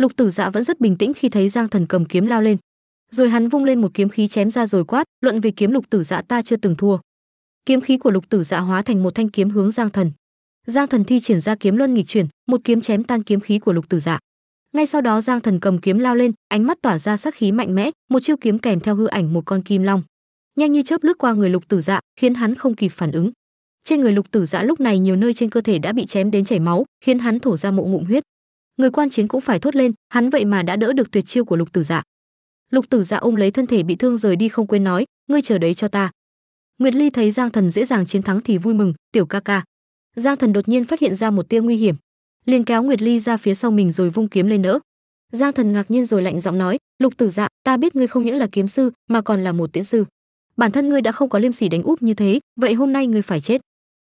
lục tử dạ vẫn rất bình tĩnh khi thấy giang thần cầm kiếm lao lên rồi hắn vung lên một kiếm khí chém ra rồi quát luận về kiếm lục tử dạ ta chưa từng thua kiếm khí của lục tử dạ hóa thành một thanh kiếm hướng giang thần giang thần thi triển ra kiếm luân nghịch chuyển một kiếm chém tan kiếm khí của lục tử dạ ngay sau đó giang thần cầm kiếm lao lên ánh mắt tỏa ra sát khí mạnh mẽ một chiêu kiếm kèm theo hư ảnh một con kim long nhanh như chớp lướt qua người lục tử dạ khiến hắn không kịp phản ứng trên người lục tử dạ lúc này nhiều nơi trên cơ thể đã bị chém đến chảy máu khiến hắn thổ ra mộ ngụm huyết người quan chiến cũng phải thốt lên hắn vậy mà đã đỡ được tuyệt chiêu của lục tử dạ lục tử dạ ôm lấy thân thể bị thương rời đi không quên nói ngươi chờ đấy cho ta nguyệt ly thấy giang thần dễ dàng chiến thắng thì vui mừng tiểu ca ca giang thần đột nhiên phát hiện ra một tia nguy hiểm liền kéo nguyệt ly ra phía sau mình rồi vung kiếm lên nữa giang thần ngạc nhiên rồi lạnh giọng nói lục tử dạ ta biết ngươi không những là kiếm sư mà còn là một tiễn sư bản thân ngươi đã không có liêm sỉ đánh úp như thế vậy hôm nay ngươi phải chết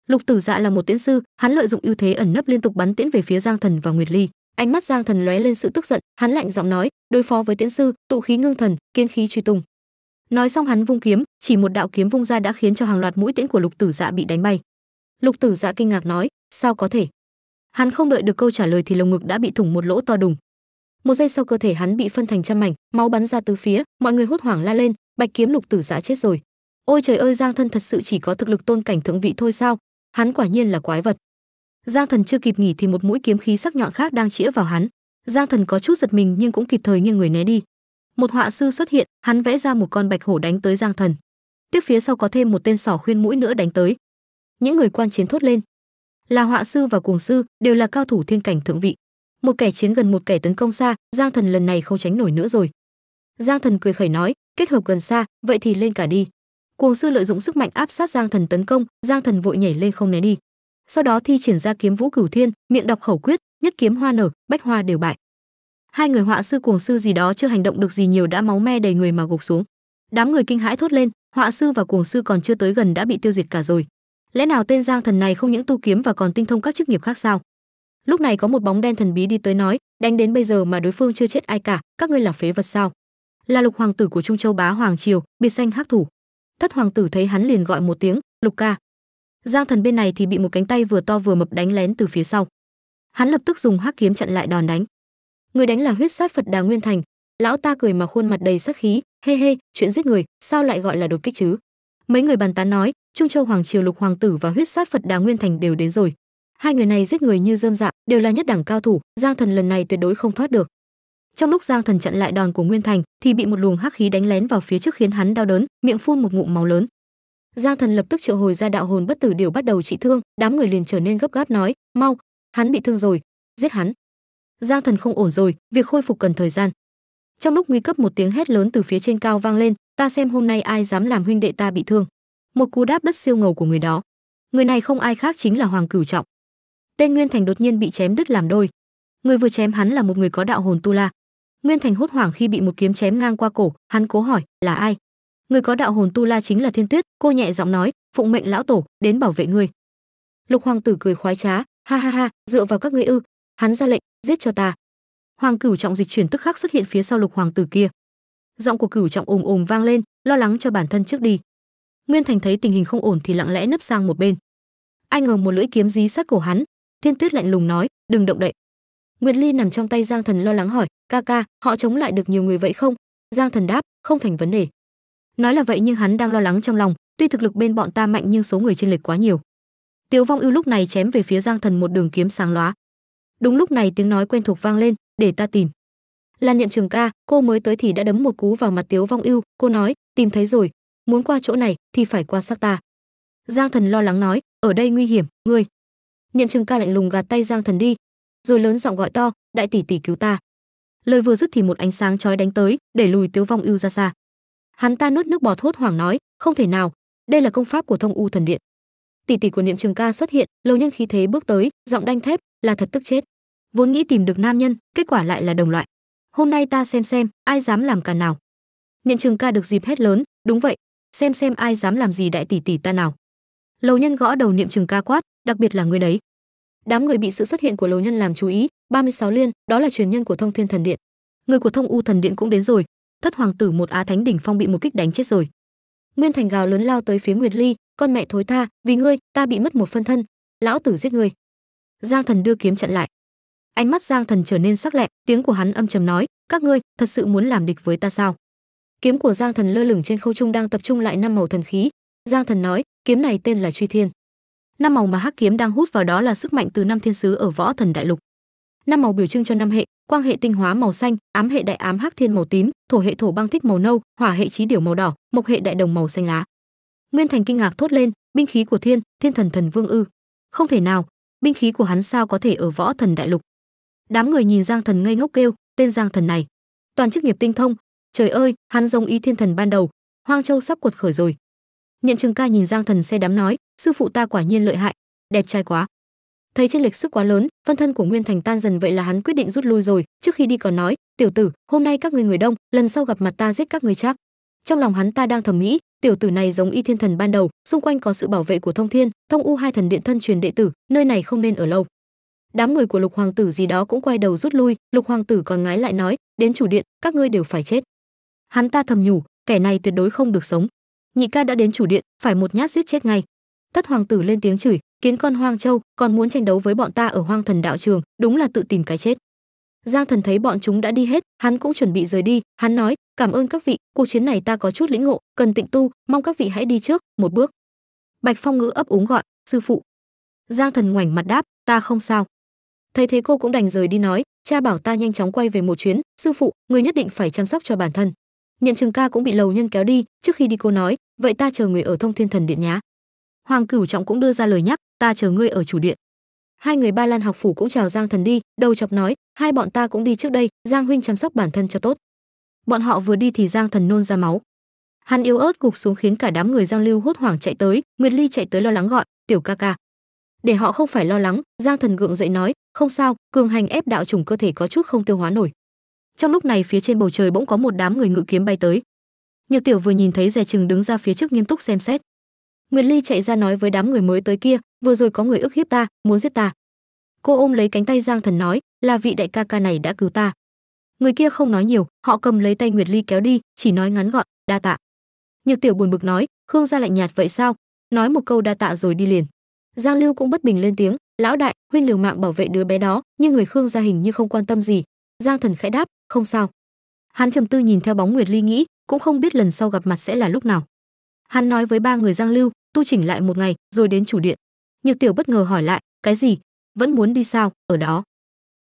lục tử dạ là một tiễn sư hắn lợi dụng ưu thế ẩn nấp liên tục bắn tiễn về phía giang thần và nguyệt ly ánh mắt giang thần lóe lên sự tức giận hắn lạnh giọng nói đối phó với tiễn sư tụ khí ngưng thần kiên khí truy tùng nói xong hắn vung kiếm chỉ một đạo kiếm vung ra đã khiến cho hàng loạt mũi tiễn của lục tử dạ bị đánh bay lục tử dạ kinh ngạc nói sao có thể hắn không đợi được câu trả lời thì lồng ngực đã bị thủng một lỗ to đùng một giây sau cơ thể hắn bị phân thành trăm mảnh máu bắn ra từ phía mọi người hốt hoảng la lên bạch kiếm lục tử dạ chết rồi ôi trời ơi giang thân thật sự chỉ có thực lực tôn cảnh thượng vị thôi sao hắn quả nhiên là quái vật Giang Thần chưa kịp nghỉ thì một mũi kiếm khí sắc nhọn khác đang chĩa vào hắn. Giang Thần có chút giật mình nhưng cũng kịp thời nghiêng người né đi. Một họa sư xuất hiện, hắn vẽ ra một con bạch hổ đánh tới Giang Thần. Tiếp phía sau có thêm một tên sỏ khuyên mũi nữa đánh tới. Những người quan chiến thốt lên. Là họa sư và cuồng sư, đều là cao thủ thiên cảnh thượng vị. Một kẻ chiến gần một kẻ tấn công xa, Giang Thần lần này không tránh nổi nữa rồi. Giang Thần cười khẩy nói, kết hợp gần xa, vậy thì lên cả đi. Cuồng sư lợi dụng sức mạnh áp sát Giang Thần tấn công, Giang Thần vội nhảy lên không né đi sau đó thi triển ra kiếm vũ cửu thiên miệng đọc khẩu quyết nhất kiếm hoa nở bách hoa đều bại hai người họa sư cuồng sư gì đó chưa hành động được gì nhiều đã máu me đầy người mà gục xuống đám người kinh hãi thốt lên họa sư và cuồng sư còn chưa tới gần đã bị tiêu diệt cả rồi lẽ nào tên giang thần này không những tu kiếm và còn tinh thông các chức nghiệp khác sao lúc này có một bóng đen thần bí đi tới nói đánh đến bây giờ mà đối phương chưa chết ai cả các ngươi là phế vật sao là lục hoàng tử của trung châu bá hoàng triều biệt danh hắc thủ thất hoàng tử thấy hắn liền gọi một tiếng lục ca Giang Thần bên này thì bị một cánh tay vừa to vừa mập đánh lén từ phía sau. Hắn lập tức dùng hắc kiếm chặn lại đòn đánh. Người đánh là huyết sát Phật Đà Nguyên Thành, lão ta cười mà khuôn mặt đầy sát khí, "Hê hê, chuyện giết người, sao lại gọi là đột kích chứ?" Mấy người bàn tán nói, Trung Châu Hoàng triều Lục hoàng tử và huyết sát Phật Đà Nguyên Thành đều đến rồi. Hai người này giết người như dơm dạ, đều là nhất đẳng cao thủ, Giang Thần lần này tuyệt đối không thoát được. Trong lúc Giang Thần chặn lại đòn của Nguyên Thành, thì bị một luồng hắc khí đánh lén vào phía trước khiến hắn đau đớn, miệng phun một ngụm máu lớn. Giang Thần lập tức triệu hồi ra đạo hồn bất tử điều bắt đầu trị thương, đám người liền trở nên gấp gáp nói, "Mau, hắn bị thương rồi, giết hắn." Giang Thần không ổn rồi, việc khôi phục cần thời gian. Trong lúc nguy cấp một tiếng hét lớn từ phía trên cao vang lên, "Ta xem hôm nay ai dám làm huynh đệ ta bị thương." Một cú đáp đất siêu ngầu của người đó. Người này không ai khác chính là Hoàng Cửu Trọng. Tên Nguyên Thành đột nhiên bị chém đứt làm đôi. Người vừa chém hắn là một người có đạo hồn tu la. Nguyên Thành hốt hoảng khi bị một kiếm chém ngang qua cổ, hắn cố hỏi, "Là ai?" người có đạo hồn tu la chính là thiên tuyết cô nhẹ giọng nói phụng mệnh lão tổ đến bảo vệ ngươi lục hoàng tử cười khoái trá ha ha ha dựa vào các ngươi ư hắn ra lệnh giết cho ta hoàng cửu trọng dịch chuyển tức khắc xuất hiện phía sau lục hoàng tử kia giọng của cửu trọng ồm ồm vang lên lo lắng cho bản thân trước đi nguyên thành thấy tình hình không ổn thì lặng lẽ nấp sang một bên ai ngờ một lưỡi kiếm dí sát cổ hắn thiên tuyết lạnh lùng nói đừng động đậy nguyệt ly nằm trong tay giang thần lo lắng hỏi ca ca họ chống lại được nhiều người vậy không giang thần đáp không thành vấn đề nói là vậy nhưng hắn đang lo lắng trong lòng tuy thực lực bên bọn ta mạnh nhưng số người trên lệch quá nhiều Tiêu vong ưu lúc này chém về phía giang thần một đường kiếm sáng lóa đúng lúc này tiếng nói quen thuộc vang lên để ta tìm là niệm trường ca cô mới tới thì đã đấm một cú vào mặt Tiêu vong ưu cô nói tìm thấy rồi muốn qua chỗ này thì phải qua xác ta giang thần lo lắng nói ở đây nguy hiểm ngươi niệm trường ca lạnh lùng gạt tay giang thần đi rồi lớn giọng gọi to đại tỷ tỷ cứu ta lời vừa dứt thì một ánh sáng chói đánh tới để lùi Tiêu vong ưu ra xa hắn ta nuốt nước bọt thốt hoảng nói không thể nào đây là công pháp của thông u thần điện tỷ tỷ của niệm trường ca xuất hiện lầu nhân khí thế bước tới giọng đanh thép là thật tức chết vốn nghĩ tìm được nam nhân kết quả lại là đồng loại hôm nay ta xem xem ai dám làm cả nào niệm trường ca được dịp hét lớn đúng vậy xem xem ai dám làm gì đại tỷ tỷ ta nào lầu nhân gõ đầu niệm trường ca quát đặc biệt là người đấy đám người bị sự xuất hiện của lầu nhân làm chú ý 36 liên đó là truyền nhân của thông thiên thần điện người của thông u thần điện cũng đến rồi thất hoàng tử một á thánh đỉnh phong bị một kích đánh chết rồi nguyên thành gào lớn lao tới phía nguyệt ly con mẹ thối tha vì ngươi ta bị mất một phân thân lão tử giết ngươi giang thần đưa kiếm chặn lại ánh mắt giang thần trở nên sắc lẹ tiếng của hắn âm trầm nói các ngươi thật sự muốn làm địch với ta sao kiếm của giang thần lơ lửng trên khâu trung đang tập trung lại năm màu thần khí giang thần nói kiếm này tên là truy thiên năm màu mà hắc kiếm đang hút vào đó là sức mạnh từ năm thiên sứ ở võ thần đại lục năm màu biểu trưng cho năm hệ quang hệ tinh hóa màu xanh, ám hệ đại ám hắc thiên màu tím, thổ hệ thổ băng thích màu nâu, hỏa hệ trí điều màu đỏ, mộc hệ đại đồng màu xanh lá. Nguyên Thành kinh ngạc thốt lên, binh khí của Thiên, Thiên Thần Thần Vương ư? Không thể nào, binh khí của hắn sao có thể ở Võ Thần Đại Lục? Đám người nhìn Giang Thần ngây ngốc kêu, tên Giang Thần này, toàn chức nghiệp tinh thông, trời ơi, hắn giống ý Thiên Thần ban đầu, Hoang Châu sắp cuột khởi rồi. Nhận Trường Ca nhìn Giang Thần xe đám nói, sư phụ ta quả nhiên lợi hại, đẹp trai quá thấy trên lịch sức quá lớn phân thân của nguyên thành tan dần vậy là hắn quyết định rút lui rồi trước khi đi còn nói tiểu tử hôm nay các ngươi người đông lần sau gặp mặt ta giết các ngươi chắc trong lòng hắn ta đang thầm nghĩ tiểu tử này giống y thiên thần ban đầu xung quanh có sự bảo vệ của thông thiên thông u hai thần điện thân truyền đệ tử nơi này không nên ở lâu đám người của lục hoàng tử gì đó cũng quay đầu rút lui lục hoàng tử còn ngái lại nói đến chủ điện các ngươi đều phải chết hắn ta thầm nhủ kẻ này tuyệt đối không được sống nhị ca đã đến chủ điện phải một nhát giết chết ngay thất hoàng tử lên tiếng chửi kiến con hoang châu còn muốn tranh đấu với bọn ta ở hoang thần đạo trường đúng là tự tìm cái chết giang thần thấy bọn chúng đã đi hết hắn cũng chuẩn bị rời đi hắn nói cảm ơn các vị cuộc chiến này ta có chút lĩnh ngộ cần tịnh tu mong các vị hãy đi trước một bước bạch phong ngữ ấp úng gọi sư phụ giang thần ngoảnh mặt đáp ta không sao thấy thế cô cũng đành rời đi nói cha bảo ta nhanh chóng quay về một chuyến sư phụ người nhất định phải chăm sóc cho bản thân niệm trường ca cũng bị lầu nhân kéo đi trước khi đi cô nói vậy ta chờ người ở thông thiên thần điện nhá Hoàng Cửu Trọng cũng đưa ra lời nhắc, "Ta chờ ngươi ở chủ điện." Hai người Ba Lan học phủ cũng chào Giang Thần đi, đầu chọc nói, "Hai bọn ta cũng đi trước đây, Giang huynh chăm sóc bản thân cho tốt." Bọn họ vừa đi thì Giang Thần nôn ra máu. Hắn yếu ớt gục xuống khiến cả đám người Giang Lưu hốt hoảng chạy tới, Nguyệt Ly chạy tới lo lắng gọi, "Tiểu ca ca." Để họ không phải lo lắng, Giang Thần gượng dậy nói, "Không sao, cường hành ép đạo trùng cơ thể có chút không tiêu hóa nổi." Trong lúc này phía trên bầu trời bỗng có một đám người ngự kiếm bay tới. Nhược Tiểu vừa nhìn thấy dè Trừng đứng ra phía trước nghiêm túc xem xét nguyệt ly chạy ra nói với đám người mới tới kia vừa rồi có người ức hiếp ta muốn giết ta cô ôm lấy cánh tay giang thần nói là vị đại ca ca này đã cứu ta người kia không nói nhiều họ cầm lấy tay nguyệt ly kéo đi chỉ nói ngắn gọn đa tạ nhược tiểu buồn bực nói khương gia lạnh nhạt vậy sao nói một câu đa tạ rồi đi liền giang lưu cũng bất bình lên tiếng lão đại huynh liều mạng bảo vệ đứa bé đó nhưng người khương gia hình như không quan tâm gì giang thần khẽ đáp không sao hắn trầm tư nhìn theo bóng nguyệt ly nghĩ cũng không biết lần sau gặp mặt sẽ là lúc nào hắn nói với ba người giang lưu tu chỉnh lại một ngày rồi đến chủ điện nhược tiểu bất ngờ hỏi lại cái gì vẫn muốn đi sao ở đó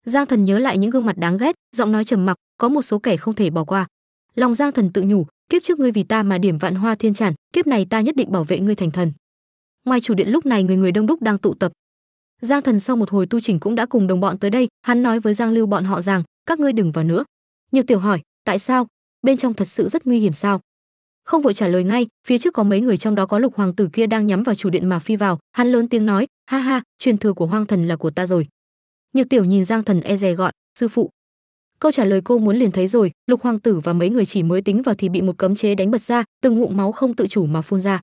giang thần nhớ lại những gương mặt đáng ghét giọng nói trầm mặc có một số kẻ không thể bỏ qua lòng giang thần tự nhủ kiếp trước ngươi vì ta mà điểm vạn hoa thiên tràn kiếp này ta nhất định bảo vệ ngươi thành thần ngoài chủ điện lúc này người người đông đúc đang tụ tập giang thần sau một hồi tu chỉnh cũng đã cùng đồng bọn tới đây hắn nói với giang lưu bọn họ rằng các ngươi đừng vào nữa nhược tiểu hỏi tại sao bên trong thật sự rất nguy hiểm sao không vội trả lời ngay phía trước có mấy người trong đó có lục hoàng tử kia đang nhắm vào chủ điện mà phi vào hắn lớn tiếng nói ha ha truyền thừa của hoang thần là của ta rồi nhược tiểu nhìn giang thần e dè gọi sư phụ câu trả lời cô muốn liền thấy rồi lục hoàng tử và mấy người chỉ mới tính vào thì bị một cấm chế đánh bật ra từng ngụm máu không tự chủ mà phun ra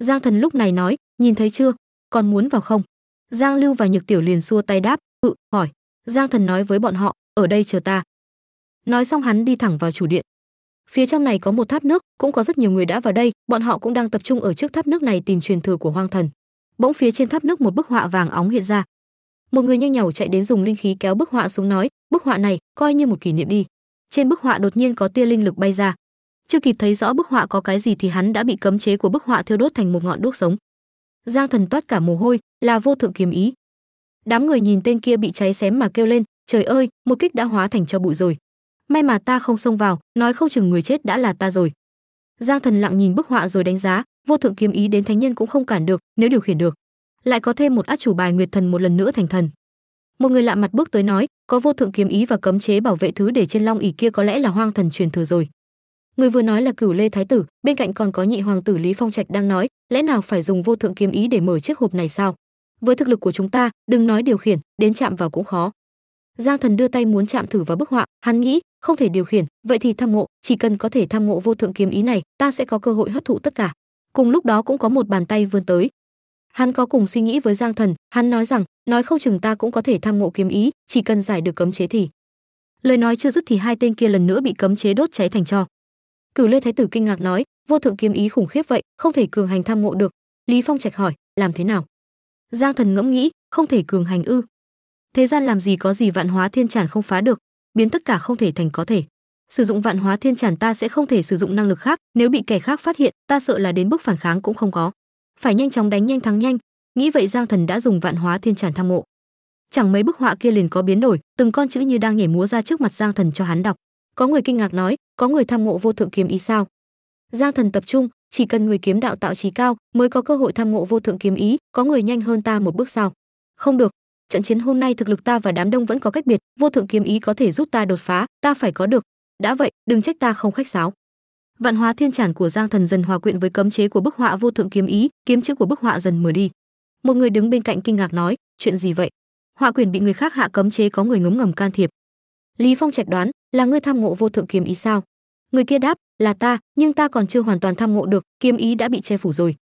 giang thần lúc này nói nhìn thấy chưa còn muốn vào không giang lưu và nhược tiểu liền xua tay đáp cự hỏi giang thần nói với bọn họ ở đây chờ ta nói xong hắn đi thẳng vào chủ điện phía trong này có một tháp nước cũng có rất nhiều người đã vào đây bọn họ cũng đang tập trung ở trước tháp nước này tìm truyền thừa của hoang thần bỗng phía trên tháp nước một bức họa vàng óng hiện ra một người nhanh nhảu chạy đến dùng linh khí kéo bức họa xuống nói bức họa này coi như một kỷ niệm đi trên bức họa đột nhiên có tia linh lực bay ra chưa kịp thấy rõ bức họa có cái gì thì hắn đã bị cấm chế của bức họa thiêu đốt thành một ngọn đuốc sống giang thần toát cả mồ hôi là vô thượng kiếm ý đám người nhìn tên kia bị cháy xém mà kêu lên trời ơi một kích đã hóa thành cho bụi rồi may mà ta không xông vào nói không chừng người chết đã là ta rồi giang thần lặng nhìn bức họa rồi đánh giá vô thượng kiếm ý đến thánh nhân cũng không cản được nếu điều khiển được lại có thêm một át chủ bài nguyệt thần một lần nữa thành thần một người lạ mặt bước tới nói có vô thượng kiếm ý và cấm chế bảo vệ thứ để trên long ỉ kia có lẽ là hoang thần truyền thừa rồi người vừa nói là cửu lê thái tử bên cạnh còn có nhị hoàng tử lý phong trạch đang nói lẽ nào phải dùng vô thượng kiếm ý để mở chiếc hộp này sao với thực lực của chúng ta đừng nói điều khiển đến chạm vào cũng khó Giang Thần đưa tay muốn chạm thử vào bức họa, hắn nghĩ, không thể điều khiển, vậy thì tham ngộ, chỉ cần có thể tham ngộ vô thượng kiếm ý này, ta sẽ có cơ hội hấp thụ tất cả. Cùng lúc đó cũng có một bàn tay vươn tới. Hắn có cùng suy nghĩ với Giang Thần, hắn nói rằng, nói không chừng ta cũng có thể tham ngộ kiếm ý, chỉ cần giải được cấm chế thì. Lời nói chưa dứt thì hai tên kia lần nữa bị cấm chế đốt cháy thành tro. Cửu Lê Thái tử kinh ngạc nói, vô thượng kiếm ý khủng khiếp vậy, không thể cường hành tham ngộ được. Lý Phong trạch hỏi, làm thế nào? Giang Thần ngẫm nghĩ, không thể cường hành ư? thế gian làm gì có gì vạn hóa thiên tràn không phá được biến tất cả không thể thành có thể sử dụng vạn hóa thiên tràn ta sẽ không thể sử dụng năng lực khác nếu bị kẻ khác phát hiện ta sợ là đến bước phản kháng cũng không có phải nhanh chóng đánh nhanh thắng nhanh nghĩ vậy giang thần đã dùng vạn hóa thiên tràn tham ngộ chẳng mấy bức họa kia liền có biến đổi từng con chữ như đang nhảy múa ra trước mặt giang thần cho hắn đọc có người kinh ngạc nói có người tham ngộ vô thượng kiếm ý sao giang thần tập trung chỉ cần người kiếm đạo tạo trí cao mới có cơ hội tham ngộ vô thượng kiếm ý có người nhanh hơn ta một bước sao không được trận chiến hôm nay thực lực ta và đám đông vẫn có cách biệt vô thượng kiếm ý có thể giúp ta đột phá ta phải có được đã vậy đừng trách ta không khách sáo vạn hóa thiên trản của giang thần dần hòa quyện với cấm chế của bức họa vô thượng kiếm ý kiếm chữ của bức họa dần mở đi một người đứng bên cạnh kinh ngạc nói chuyện gì vậy họa quyền bị người khác hạ cấm chế có người ngấm ngầm can thiệp lý phong trạch đoán là ngươi tham ngộ vô thượng kiếm ý sao người kia đáp là ta nhưng ta còn chưa hoàn toàn tham ngộ được kiếm ý đã bị che phủ rồi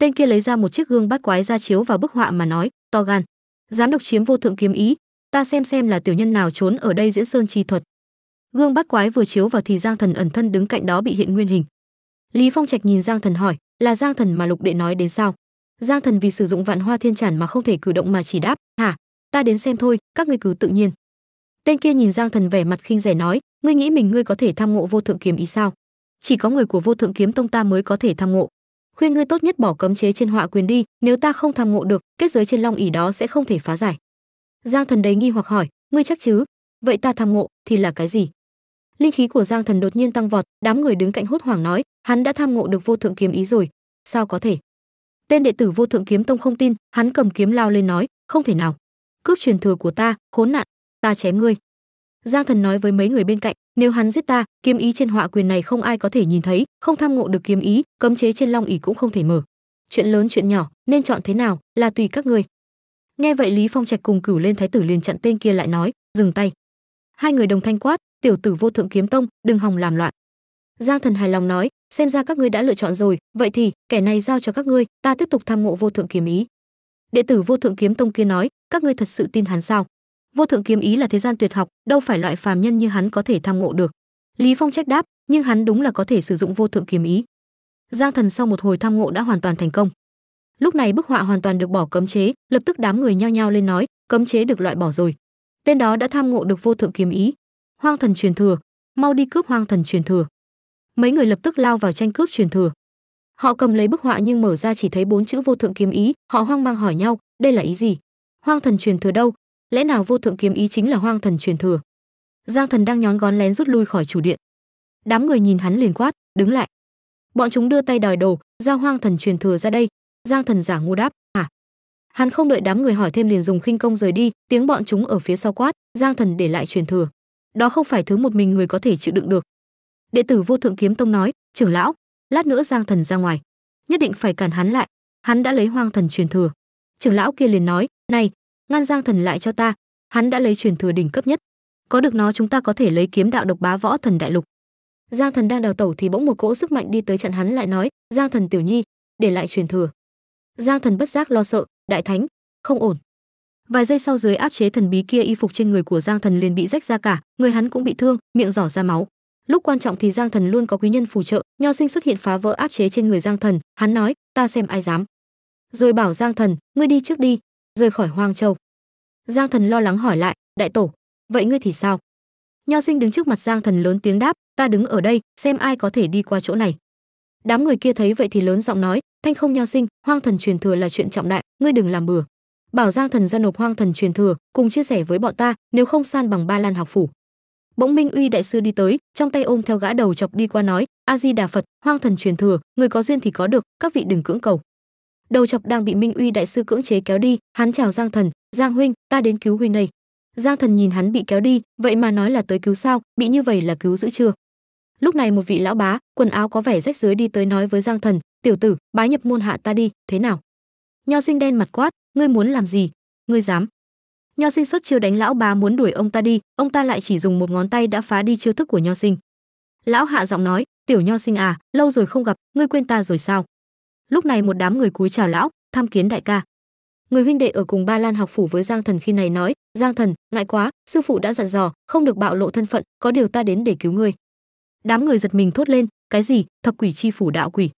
tên kia lấy ra một chiếc gương bát quái ra chiếu vào bức họa mà nói to gan dám độc chiếm vô thượng kiếm ý ta xem xem là tiểu nhân nào trốn ở đây diễn sơn chi thuật gương bát quái vừa chiếu vào thì giang thần ẩn thân đứng cạnh đó bị hiện nguyên hình lý phong trạch nhìn giang thần hỏi là giang thần mà lục đệ nói đến sao giang thần vì sử dụng vạn hoa thiên trản mà không thể cử động mà chỉ đáp hả ta đến xem thôi các ngươi cứ tự nhiên tên kia nhìn giang thần vẻ mặt khinh rẻ nói ngươi nghĩ mình ngươi có thể tham ngộ vô thượng kiếm ý sao chỉ có người của vô thượng kiếm tông ta mới có thể tham ngộ khuyên ngươi tốt nhất bỏ cấm chế trên họa quyền đi nếu ta không tham ngộ được kết giới trên long ỉ đó sẽ không thể phá giải giang thần đầy nghi hoặc hỏi ngươi chắc chứ vậy ta tham ngộ thì là cái gì linh khí của giang thần đột nhiên tăng vọt đám người đứng cạnh hốt hoảng nói hắn đã tham ngộ được vô thượng kiếm ý rồi sao có thể tên đệ tử vô thượng kiếm tông không tin hắn cầm kiếm lao lên nói không thể nào cướp truyền thừa của ta khốn nạn ta chém ngươi giang thần nói với mấy người bên cạnh nếu hắn giết ta kiếm ý trên họa quyền này không ai có thể nhìn thấy không tham ngộ được kiếm ý cấm chế trên long ỉ cũng không thể mở chuyện lớn chuyện nhỏ nên chọn thế nào là tùy các ngươi nghe vậy lý phong trạch cùng cửu lên thái tử liền chặn tên kia lại nói dừng tay hai người đồng thanh quát tiểu tử vô thượng kiếm tông đừng hòng làm loạn giang thần hài lòng nói xem ra các ngươi đã lựa chọn rồi vậy thì kẻ này giao cho các ngươi ta tiếp tục tham ngộ vô thượng kiếm ý đệ tử vô thượng kiếm tông kia nói các ngươi thật sự tin hắn sao vô thượng kiếm ý là thế gian tuyệt học đâu phải loại phàm nhân như hắn có thể tham ngộ được lý phong trách đáp nhưng hắn đúng là có thể sử dụng vô thượng kiếm ý giang thần sau một hồi tham ngộ đã hoàn toàn thành công lúc này bức họa hoàn toàn được bỏ cấm chế lập tức đám người nhao nhao lên nói cấm chế được loại bỏ rồi tên đó đã tham ngộ được vô thượng kiếm ý hoang thần truyền thừa mau đi cướp hoang thần truyền thừa mấy người lập tức lao vào tranh cướp truyền thừa họ cầm lấy bức họa nhưng mở ra chỉ thấy bốn chữ vô thượng kiếm ý họ hoang mang hỏi nhau đây là ý gì hoang thần truyền thừa đâu lẽ nào vô thượng kiếm ý chính là hoang thần truyền thừa giang thần đang nhón gón lén rút lui khỏi chủ điện đám người nhìn hắn liền quát đứng lại bọn chúng đưa tay đòi đồ giao hoang thần truyền thừa ra đây giang thần giả ngu đáp hả à. hắn không đợi đám người hỏi thêm liền dùng khinh công rời đi tiếng bọn chúng ở phía sau quát giang thần để lại truyền thừa đó không phải thứ một mình người có thể chịu đựng được đệ tử vô thượng kiếm tông nói trưởng lão lát nữa giang thần ra ngoài nhất định phải cản hắn lại hắn đã lấy hoang thần truyền thừa trưởng lão kia liền nói này ngăn giang thần lại cho ta hắn đã lấy truyền thừa đỉnh cấp nhất có được nó chúng ta có thể lấy kiếm đạo độc bá võ thần đại lục giang thần đang đào tẩu thì bỗng một cỗ sức mạnh đi tới chặn hắn lại nói giang thần tiểu nhi để lại truyền thừa giang thần bất giác lo sợ đại thánh không ổn vài giây sau dưới áp chế thần bí kia y phục trên người của giang thần liền bị rách ra cả người hắn cũng bị thương miệng giỏ ra máu lúc quan trọng thì giang thần luôn có quý nhân phù trợ nho sinh xuất hiện phá vỡ áp chế trên người giang thần hắn nói ta xem ai dám rồi bảo giang thần ngươi đi trước đi rời khỏi hoang châu giang thần lo lắng hỏi lại đại tổ vậy ngươi thì sao nho sinh đứng trước mặt giang thần lớn tiếng đáp ta đứng ở đây xem ai có thể đi qua chỗ này đám người kia thấy vậy thì lớn giọng nói thanh không nho sinh hoang thần truyền thừa là chuyện trọng đại ngươi đừng làm bừa bảo giang thần ra nộp hoang thần truyền thừa cùng chia sẻ với bọn ta nếu không san bằng ba lan học phủ bỗng minh uy đại sư đi tới trong tay ôm theo gã đầu chọc đi qua nói a di đà phật hoang thần truyền thừa người có duyên thì có được các vị đừng cưỡng cầu đầu chọc đang bị minh uy đại sư cưỡng chế kéo đi hắn chào giang thần giang huynh ta đến cứu huynh này giang thần nhìn hắn bị kéo đi vậy mà nói là tới cứu sao bị như vậy là cứu giữ chưa lúc này một vị lão bá quần áo có vẻ rách dưới đi tới nói với giang thần tiểu tử bái nhập môn hạ ta đi thế nào nho sinh đen mặt quát ngươi muốn làm gì ngươi dám nho sinh xuất chiêu đánh lão bá muốn đuổi ông ta đi ông ta lại chỉ dùng một ngón tay đã phá đi chiêu thức của nho sinh lão hạ giọng nói tiểu nho sinh à lâu rồi không gặp ngươi quên ta rồi sao lúc này một đám người cúi chào lão tham kiến đại ca người huynh đệ ở cùng ba lan học phủ với giang thần khi này nói giang thần ngại quá sư phụ đã dặn dò không được bạo lộ thân phận có điều ta đến để cứu ngươi đám người giật mình thốt lên cái gì thập quỷ chi phủ đạo quỷ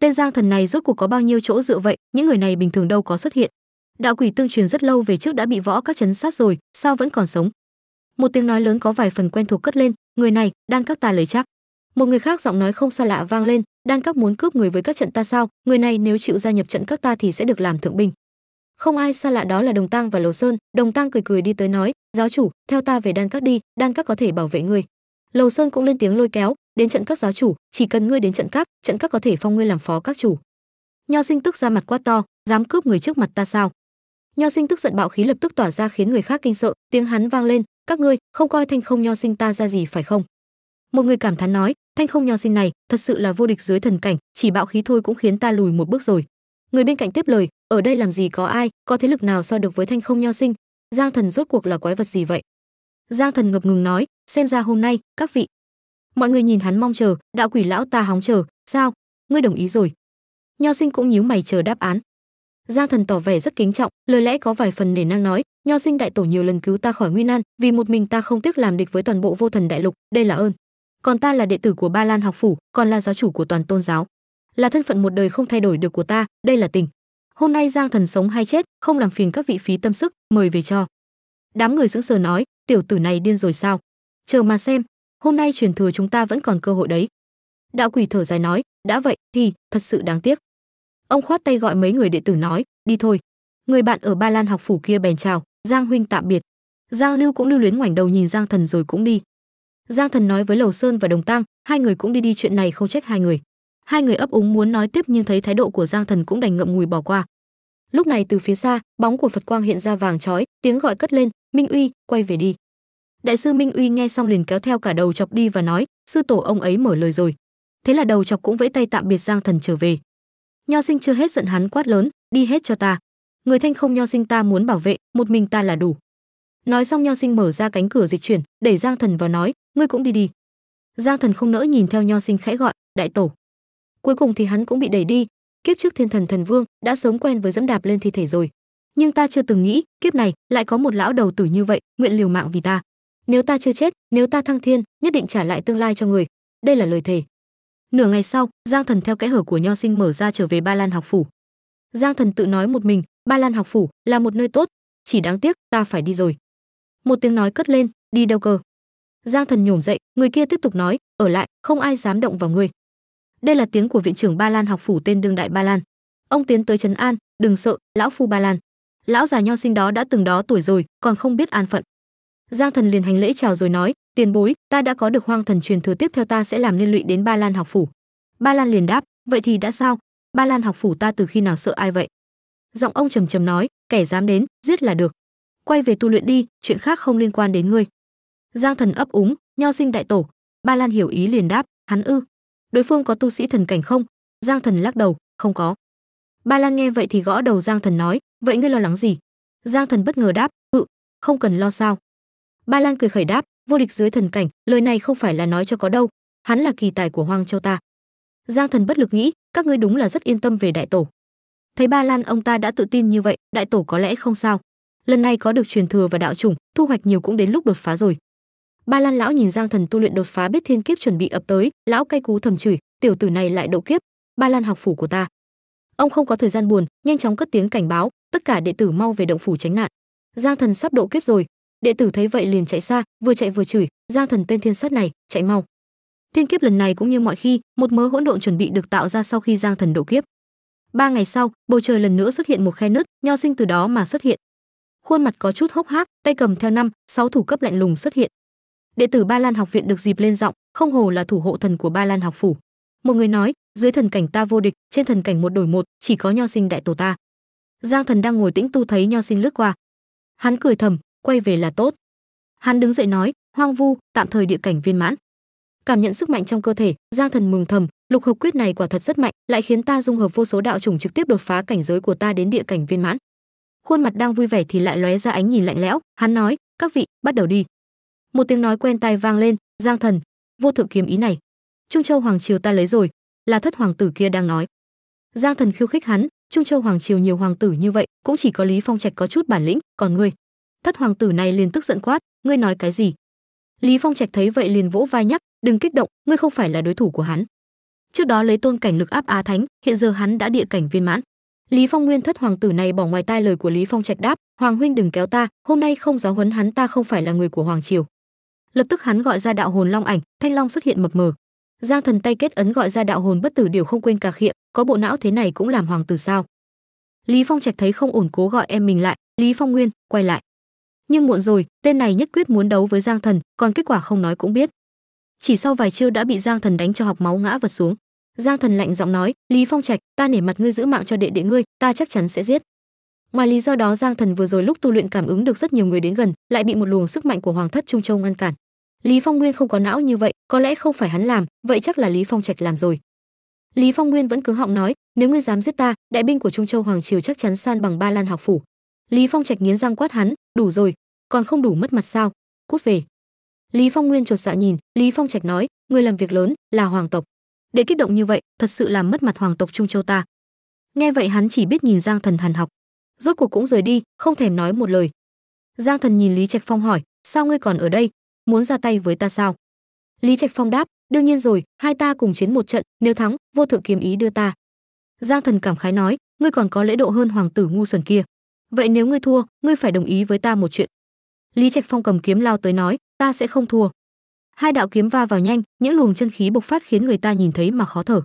tên giang thần này rốt cuộc có bao nhiêu chỗ dựa vậy những người này bình thường đâu có xuất hiện đạo quỷ tương truyền rất lâu về trước đã bị võ các chấn sát rồi sao vẫn còn sống một tiếng nói lớn có vài phần quen thuộc cất lên người này đang các ta lấy chắc một người khác giọng nói không xa lạ vang lên Đang các muốn cướp người với các trận ta sao người này nếu chịu gia nhập trận các ta thì sẽ được làm thượng binh không ai xa lạ đó là đồng tăng và lầu sơn đồng tăng cười cười đi tới nói giáo chủ theo ta về đan các đi đan các có thể bảo vệ ngươi lầu sơn cũng lên tiếng lôi kéo đến trận các giáo chủ chỉ cần ngươi đến trận các trận các có thể phong ngươi làm phó các chủ nho sinh tức ra mặt quát to dám cướp người trước mặt ta sao nho sinh tức giận bạo khí lập tức tỏa ra khiến người khác kinh sợ tiếng hắn vang lên các ngươi không coi thanh không nho sinh ta ra gì phải không một người cảm thán nói thanh không nho sinh này thật sự là vô địch dưới thần cảnh chỉ bạo khí thôi cũng khiến ta lùi một bước rồi người bên cạnh tiếp lời ở đây làm gì có ai có thế lực nào so được với thanh không nho sinh giang thần rốt cuộc là quái vật gì vậy giang thần ngập ngừng nói xem ra hôm nay các vị mọi người nhìn hắn mong chờ đạo quỷ lão ta hóng chờ sao ngươi đồng ý rồi nho sinh cũng nhíu mày chờ đáp án giang thần tỏ vẻ rất kính trọng lời lẽ có vài phần nể năng nói nho sinh đại tổ nhiều lần cứu ta khỏi nguy nan vì một mình ta không tiếc làm địch với toàn bộ vô thần đại lục đây là ơn còn ta là đệ tử của ba lan học phủ còn là giáo chủ của toàn tôn giáo là thân phận một đời không thay đổi được của ta đây là tình hôm nay giang thần sống hay chết không làm phiền các vị phí tâm sức mời về cho đám người sững sờ nói tiểu tử này điên rồi sao chờ mà xem hôm nay truyền thừa chúng ta vẫn còn cơ hội đấy đạo quỷ thở dài nói đã vậy thì thật sự đáng tiếc ông khoát tay gọi mấy người đệ tử nói đi thôi người bạn ở ba lan học phủ kia bèn chào giang huynh tạm biệt giang lưu cũng lưu luyến ngoảnh đầu nhìn giang thần rồi cũng đi giang thần nói với lầu sơn và đồng tăng hai người cũng đi đi chuyện này không trách hai người hai người ấp úng muốn nói tiếp nhưng thấy thái độ của giang thần cũng đành ngậm ngùi bỏ qua lúc này từ phía xa bóng của phật quang hiện ra vàng chói, tiếng gọi cất lên minh uy quay về đi đại sư minh uy nghe xong liền kéo theo cả đầu chọc đi và nói sư tổ ông ấy mở lời rồi thế là đầu chọc cũng vẫy tay tạm biệt giang thần trở về nho sinh chưa hết giận hắn quát lớn đi hết cho ta người thanh không nho sinh ta muốn bảo vệ một mình ta là đủ nói xong nho sinh mở ra cánh cửa dịch chuyển đẩy giang thần vào nói ngươi cũng đi đi giang thần không nỡ nhìn theo nho sinh khẽ gọi đại tổ cuối cùng thì hắn cũng bị đẩy đi kiếp trước thiên thần thần vương đã sống quen với dẫm đạp lên thi thể rồi nhưng ta chưa từng nghĩ kiếp này lại có một lão đầu tử như vậy nguyện liều mạng vì ta nếu ta chưa chết nếu ta thăng thiên nhất định trả lại tương lai cho người đây là lời thề nửa ngày sau giang thần theo kẽ hở của nho sinh mở ra trở về ba lan học phủ giang thần tự nói một mình ba lan học phủ là một nơi tốt chỉ đáng tiếc ta phải đi rồi một tiếng nói cất lên đi đâu cơ giang thần nhổm dậy người kia tiếp tục nói ở lại không ai dám động vào ngươi đây là tiếng của viện trưởng Ba Lan học phủ tên đương đại Ba Lan. Ông tiến tới trấn an, "Đừng sợ, lão phu Ba Lan. Lão già nho sinh đó đã từng đó tuổi rồi, còn không biết an phận." Giang Thần liền hành lễ chào rồi nói, "Tiền bối, ta đã có được hoang thần truyền thừa tiếp theo ta sẽ làm liên lụy đến Ba Lan học phủ." Ba Lan liền đáp, "Vậy thì đã sao? Ba Lan học phủ ta từ khi nào sợ ai vậy?" Giọng ông trầm trầm nói, "Kẻ dám đến, giết là được. Quay về tu luyện đi, chuyện khác không liên quan đến ngươi." Giang Thần ấp úng, "Nho sinh đại tổ." Ba Lan hiểu ý liền đáp, "Hắn ư?" đối phương có tu sĩ thần cảnh không giang thần lắc đầu không có ba lan nghe vậy thì gõ đầu giang thần nói vậy ngươi lo lắng gì giang thần bất ngờ đáp ừ không cần lo sao ba lan cười khẩy đáp vô địch dưới thần cảnh lời này không phải là nói cho có đâu hắn là kỳ tài của hoang châu ta giang thần bất lực nghĩ các ngươi đúng là rất yên tâm về đại tổ thấy ba lan ông ta đã tự tin như vậy đại tổ có lẽ không sao lần này có được truyền thừa và đạo chủng thu hoạch nhiều cũng đến lúc đột phá rồi Ba Lan lão nhìn Giang Thần tu luyện đột phá biết thiên kiếp chuẩn bị ập tới, lão cay cú thầm chửi, tiểu tử này lại độ kiếp, Ba Lan học phủ của ta. Ông không có thời gian buồn, nhanh chóng cất tiếng cảnh báo, tất cả đệ tử mau về động phủ tránh nạn. Giang Thần sắp độ kiếp rồi. Đệ tử thấy vậy liền chạy xa, vừa chạy vừa chửi, Giang Thần tên thiên sát này, chạy mau. Thiên kiếp lần này cũng như mọi khi, một mớ hỗn độn chuẩn bị được tạo ra sau khi Giang Thần độ kiếp. Ba ngày sau, bầu trời lần nữa xuất hiện một khe nứt, nho sinh từ đó mà xuất hiện. Khuôn mặt có chút hốc hác, tay cầm theo năm, sáu thủ cấp lạnh lùng xuất hiện đệ tử ba lan học viện được dịp lên giọng không hồ là thủ hộ thần của ba lan học phủ một người nói dưới thần cảnh ta vô địch trên thần cảnh một đổi một chỉ có nho sinh đại tổ ta giang thần đang ngồi tĩnh tu thấy nho sinh lướt qua hắn cười thầm quay về là tốt hắn đứng dậy nói hoang vu tạm thời địa cảnh viên mãn cảm nhận sức mạnh trong cơ thể giang thần mừng thầm lục hợp quyết này quả thật rất mạnh lại khiến ta dung hợp vô số đạo chủng trực tiếp đột phá cảnh giới của ta đến địa cảnh viên mãn khuôn mặt đang vui vẻ thì lại lóe ra ánh nhìn lạnh lẽo hắn nói các vị bắt đầu đi một tiếng nói quen tai vang lên giang thần vô thượng kiếm ý này trung châu hoàng triều ta lấy rồi là thất hoàng tử kia đang nói giang thần khiêu khích hắn trung châu hoàng triều nhiều hoàng tử như vậy cũng chỉ có lý phong trạch có chút bản lĩnh còn ngươi thất hoàng tử này liền tức giận quát ngươi nói cái gì lý phong trạch thấy vậy liền vỗ vai nhắc đừng kích động ngươi không phải là đối thủ của hắn trước đó lấy tôn cảnh lực áp á thánh hiện giờ hắn đã địa cảnh viên mãn lý phong nguyên thất hoàng tử này bỏ ngoài tai lời của lý phong trạch đáp hoàng huynh đừng kéo ta hôm nay không giáo huấn hắn ta không phải là người của hoàng triều lập tức hắn gọi ra đạo hồn long ảnh thanh long xuất hiện mập mờ giang thần tay kết ấn gọi ra đạo hồn bất tử điều không quên cà khịa có bộ não thế này cũng làm hoàng tử sao lý phong trạch thấy không ổn cố gọi em mình lại lý phong nguyên quay lại nhưng muộn rồi tên này nhất quyết muốn đấu với giang thần còn kết quả không nói cũng biết chỉ sau vài chiêu đã bị giang thần đánh cho học máu ngã vật xuống giang thần lạnh giọng nói lý phong trạch ta nể mặt ngươi giữ mạng cho đệ đệ ngươi ta chắc chắn sẽ giết ngoài lý do đó giang thần vừa rồi lúc tu luyện cảm ứng được rất nhiều người đến gần lại bị một luồng sức mạnh của hoàng thất trung châu ngăn cản lý phong nguyên không có não như vậy có lẽ không phải hắn làm vậy chắc là lý phong trạch làm rồi lý phong nguyên vẫn cứng họng nói nếu ngươi dám giết ta đại binh của trung châu hoàng triều chắc chắn san bằng ba lan học phủ lý phong trạch nghiến răng quát hắn đủ rồi còn không đủ mất mặt sao cút về lý phong nguyên chột dạ nhìn lý phong trạch nói ngươi làm việc lớn là hoàng tộc để kích động như vậy thật sự làm mất mặt hoàng tộc trung châu ta nghe vậy hắn chỉ biết nhìn giang thần hàn học rốt cuộc cũng rời đi không thèm nói một lời giang thần nhìn lý trạch phong hỏi sao ngươi còn ở đây muốn ra tay với ta sao lý trạch phong đáp đương nhiên rồi hai ta cùng chiến một trận nếu thắng vô thượng kiếm ý đưa ta giang thần cảm khái nói ngươi còn có lễ độ hơn hoàng tử ngu xuẩn kia vậy nếu ngươi thua ngươi phải đồng ý với ta một chuyện lý trạch phong cầm kiếm lao tới nói ta sẽ không thua hai đạo kiếm va vào nhanh những luồng chân khí bộc phát khiến người ta nhìn thấy mà khó thở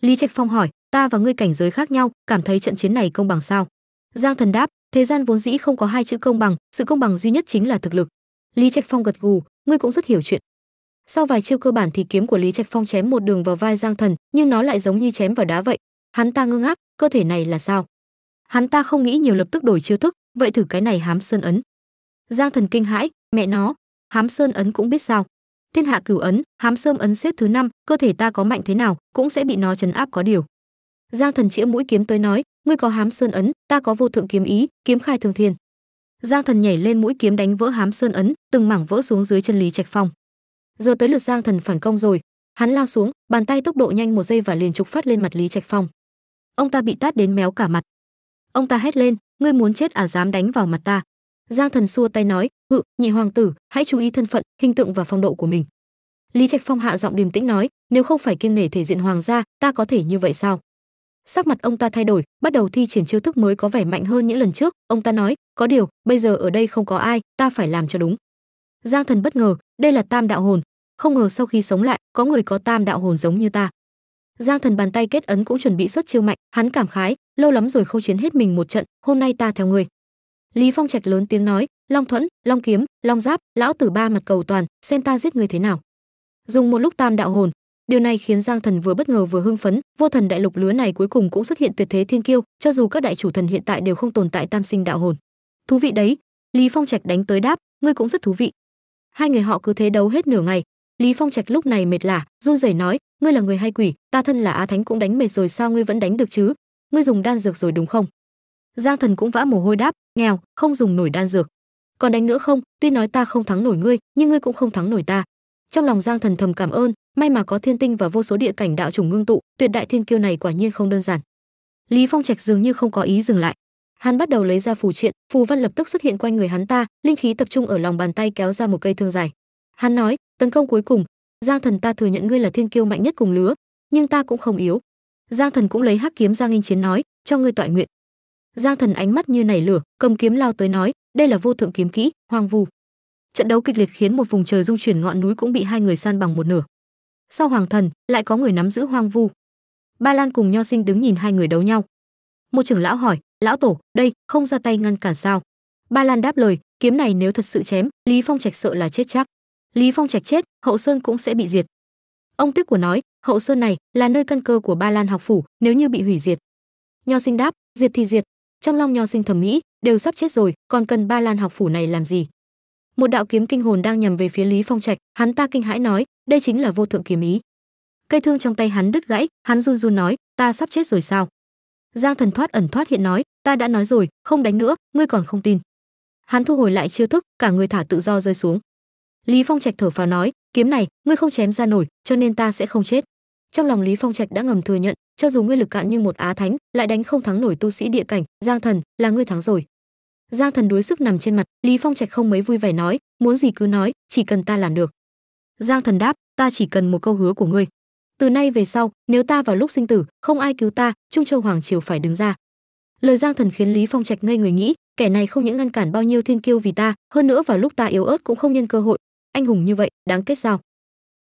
lý trạch phong hỏi ta và ngươi cảnh giới khác nhau cảm thấy trận chiến này công bằng sao giang thần đáp thế gian vốn dĩ không có hai chữ công bằng sự công bằng duy nhất chính là thực lực lý trạch phong gật gù ngươi cũng rất hiểu chuyện sau vài chiêu cơ bản thì kiếm của lý trạch phong chém một đường vào vai giang thần nhưng nó lại giống như chém vào đá vậy hắn ta ngơ ngác cơ thể này là sao hắn ta không nghĩ nhiều lập tức đổi chiêu thức vậy thử cái này hám sơn ấn giang thần kinh hãi mẹ nó hám sơn ấn cũng biết sao thiên hạ cửu ấn hám sơn ấn xếp thứ năm cơ thể ta có mạnh thế nào cũng sẽ bị nó chấn áp có điều giang thần chĩa mũi kiếm tới nói ngươi có hám sơn ấn ta có vô thượng kiếm ý kiếm khai thường thiên giang thần nhảy lên mũi kiếm đánh vỡ hám sơn ấn từng mảng vỡ xuống dưới chân lý trạch phong giờ tới lượt giang thần phản công rồi hắn lao xuống bàn tay tốc độ nhanh một giây và liền trục phát lên mặt lý trạch phong ông ta bị tát đến méo cả mặt ông ta hét lên ngươi muốn chết à dám đánh vào mặt ta giang thần xua tay nói ngự nhị hoàng tử hãy chú ý thân phận hình tượng và phong độ của mình lý trạch phong hạ giọng điềm tĩnh nói nếu không phải kiêng nể thể diện hoàng gia ta có thể như vậy sao sắc mặt ông ta thay đổi bắt đầu thi triển chiêu thức mới có vẻ mạnh hơn những lần trước ông ta nói có điều bây giờ ở đây không có ai ta phải làm cho đúng giang thần bất ngờ đây là tam đạo hồn không ngờ sau khi sống lại có người có tam đạo hồn giống như ta giang thần bàn tay kết ấn cũng chuẩn bị xuất chiêu mạnh hắn cảm khái lâu lắm rồi khâu chiến hết mình một trận hôm nay ta theo người lý phong trạch lớn tiếng nói long thuẫn long kiếm long giáp lão tử ba mặt cầu toàn xem ta giết người thế nào dùng một lúc tam đạo hồn Điều này khiến Giang Thần vừa bất ngờ vừa hưng phấn, vô thần đại lục lứa này cuối cùng cũng xuất hiện tuyệt thế thiên kiêu, cho dù các đại chủ thần hiện tại đều không tồn tại tam sinh đạo hồn. Thú vị đấy, Lý Phong Trạch đánh tới đáp, ngươi cũng rất thú vị. Hai người họ cứ thế đấu hết nửa ngày, Lý Phong Trạch lúc này mệt lả, run rẩy nói, ngươi là người hay quỷ, ta thân là Á Thánh cũng đánh mệt rồi sao ngươi vẫn đánh được chứ? Ngươi dùng đan dược rồi đúng không? Giang Thần cũng vã mồ hôi đáp, nghèo, không dùng nổi đan dược. Còn đánh nữa không? Tuy nói ta không thắng nổi ngươi, nhưng ngươi cũng không thắng nổi ta. Trong lòng Giang Thần thầm cảm ơn, may mà có thiên tinh và vô số địa cảnh đạo chủng ngưng tụ tuyệt đại thiên kiêu này quả nhiên không đơn giản lý phong trạch dường như không có ý dừng lại hắn bắt đầu lấy ra phù triện phù văn lập tức xuất hiện quanh người hắn ta linh khí tập trung ở lòng bàn tay kéo ra một cây thương dài hắn nói tấn công cuối cùng giang thần ta thừa nhận ngươi là thiên kiêu mạnh nhất cùng lứa nhưng ta cũng không yếu giang thần cũng lấy hắc kiếm ra nghênh chiến nói cho ngươi tọa nguyện giang thần ánh mắt như nảy lửa cầm kiếm lao tới nói đây là vô thượng kiếm kỹ hoang vu trận đấu kịch liệt khiến một vùng trời dung chuyển ngọn núi cũng bị hai người san bằng một nửa sau hoàng thần lại có người nắm giữ hoang vu ba lan cùng nho sinh đứng nhìn hai người đấu nhau một trưởng lão hỏi lão tổ đây không ra tay ngăn cản sao ba lan đáp lời kiếm này nếu thật sự chém lý phong trạch sợ là chết chắc lý phong trạch chết hậu sơn cũng sẽ bị diệt ông tuyết của nói hậu sơn này là nơi căn cơ của ba lan học phủ nếu như bị hủy diệt nho sinh đáp diệt thì diệt trong lòng nho sinh thầm nghĩ đều sắp chết rồi còn cần ba lan học phủ này làm gì một đạo kiếm kinh hồn đang nhằm về phía lý phong trạch hắn ta kinh hãi nói đây chính là vô thượng kiếm ý cây thương trong tay hắn đứt gãy hắn run run nói ta sắp chết rồi sao giang thần thoát ẩn thoát hiện nói ta đã nói rồi không đánh nữa ngươi còn không tin hắn thu hồi lại chiêu thức cả người thả tự do rơi xuống lý phong trạch thở phào nói kiếm này ngươi không chém ra nổi cho nên ta sẽ không chết trong lòng lý phong trạch đã ngầm thừa nhận cho dù ngươi lực cạn như một á thánh lại đánh không thắng nổi tu sĩ địa cảnh giang thần là ngươi thắng rồi Giang Thần đuối sức nằm trên mặt, Lý Phong Trạch không mấy vui vẻ nói, muốn gì cứ nói, chỉ cần ta làm được. Giang Thần đáp, ta chỉ cần một câu hứa của ngươi. Từ nay về sau, nếu ta vào lúc sinh tử, không ai cứu ta, Trung Châu Hoàng triều phải đứng ra. Lời Giang Thần khiến Lý Phong Trạch ngây người nghĩ, kẻ này không những ngăn cản bao nhiêu thiên kiêu vì ta, hơn nữa vào lúc ta yếu ớt cũng không nhân cơ hội, anh hùng như vậy, đáng kết sao?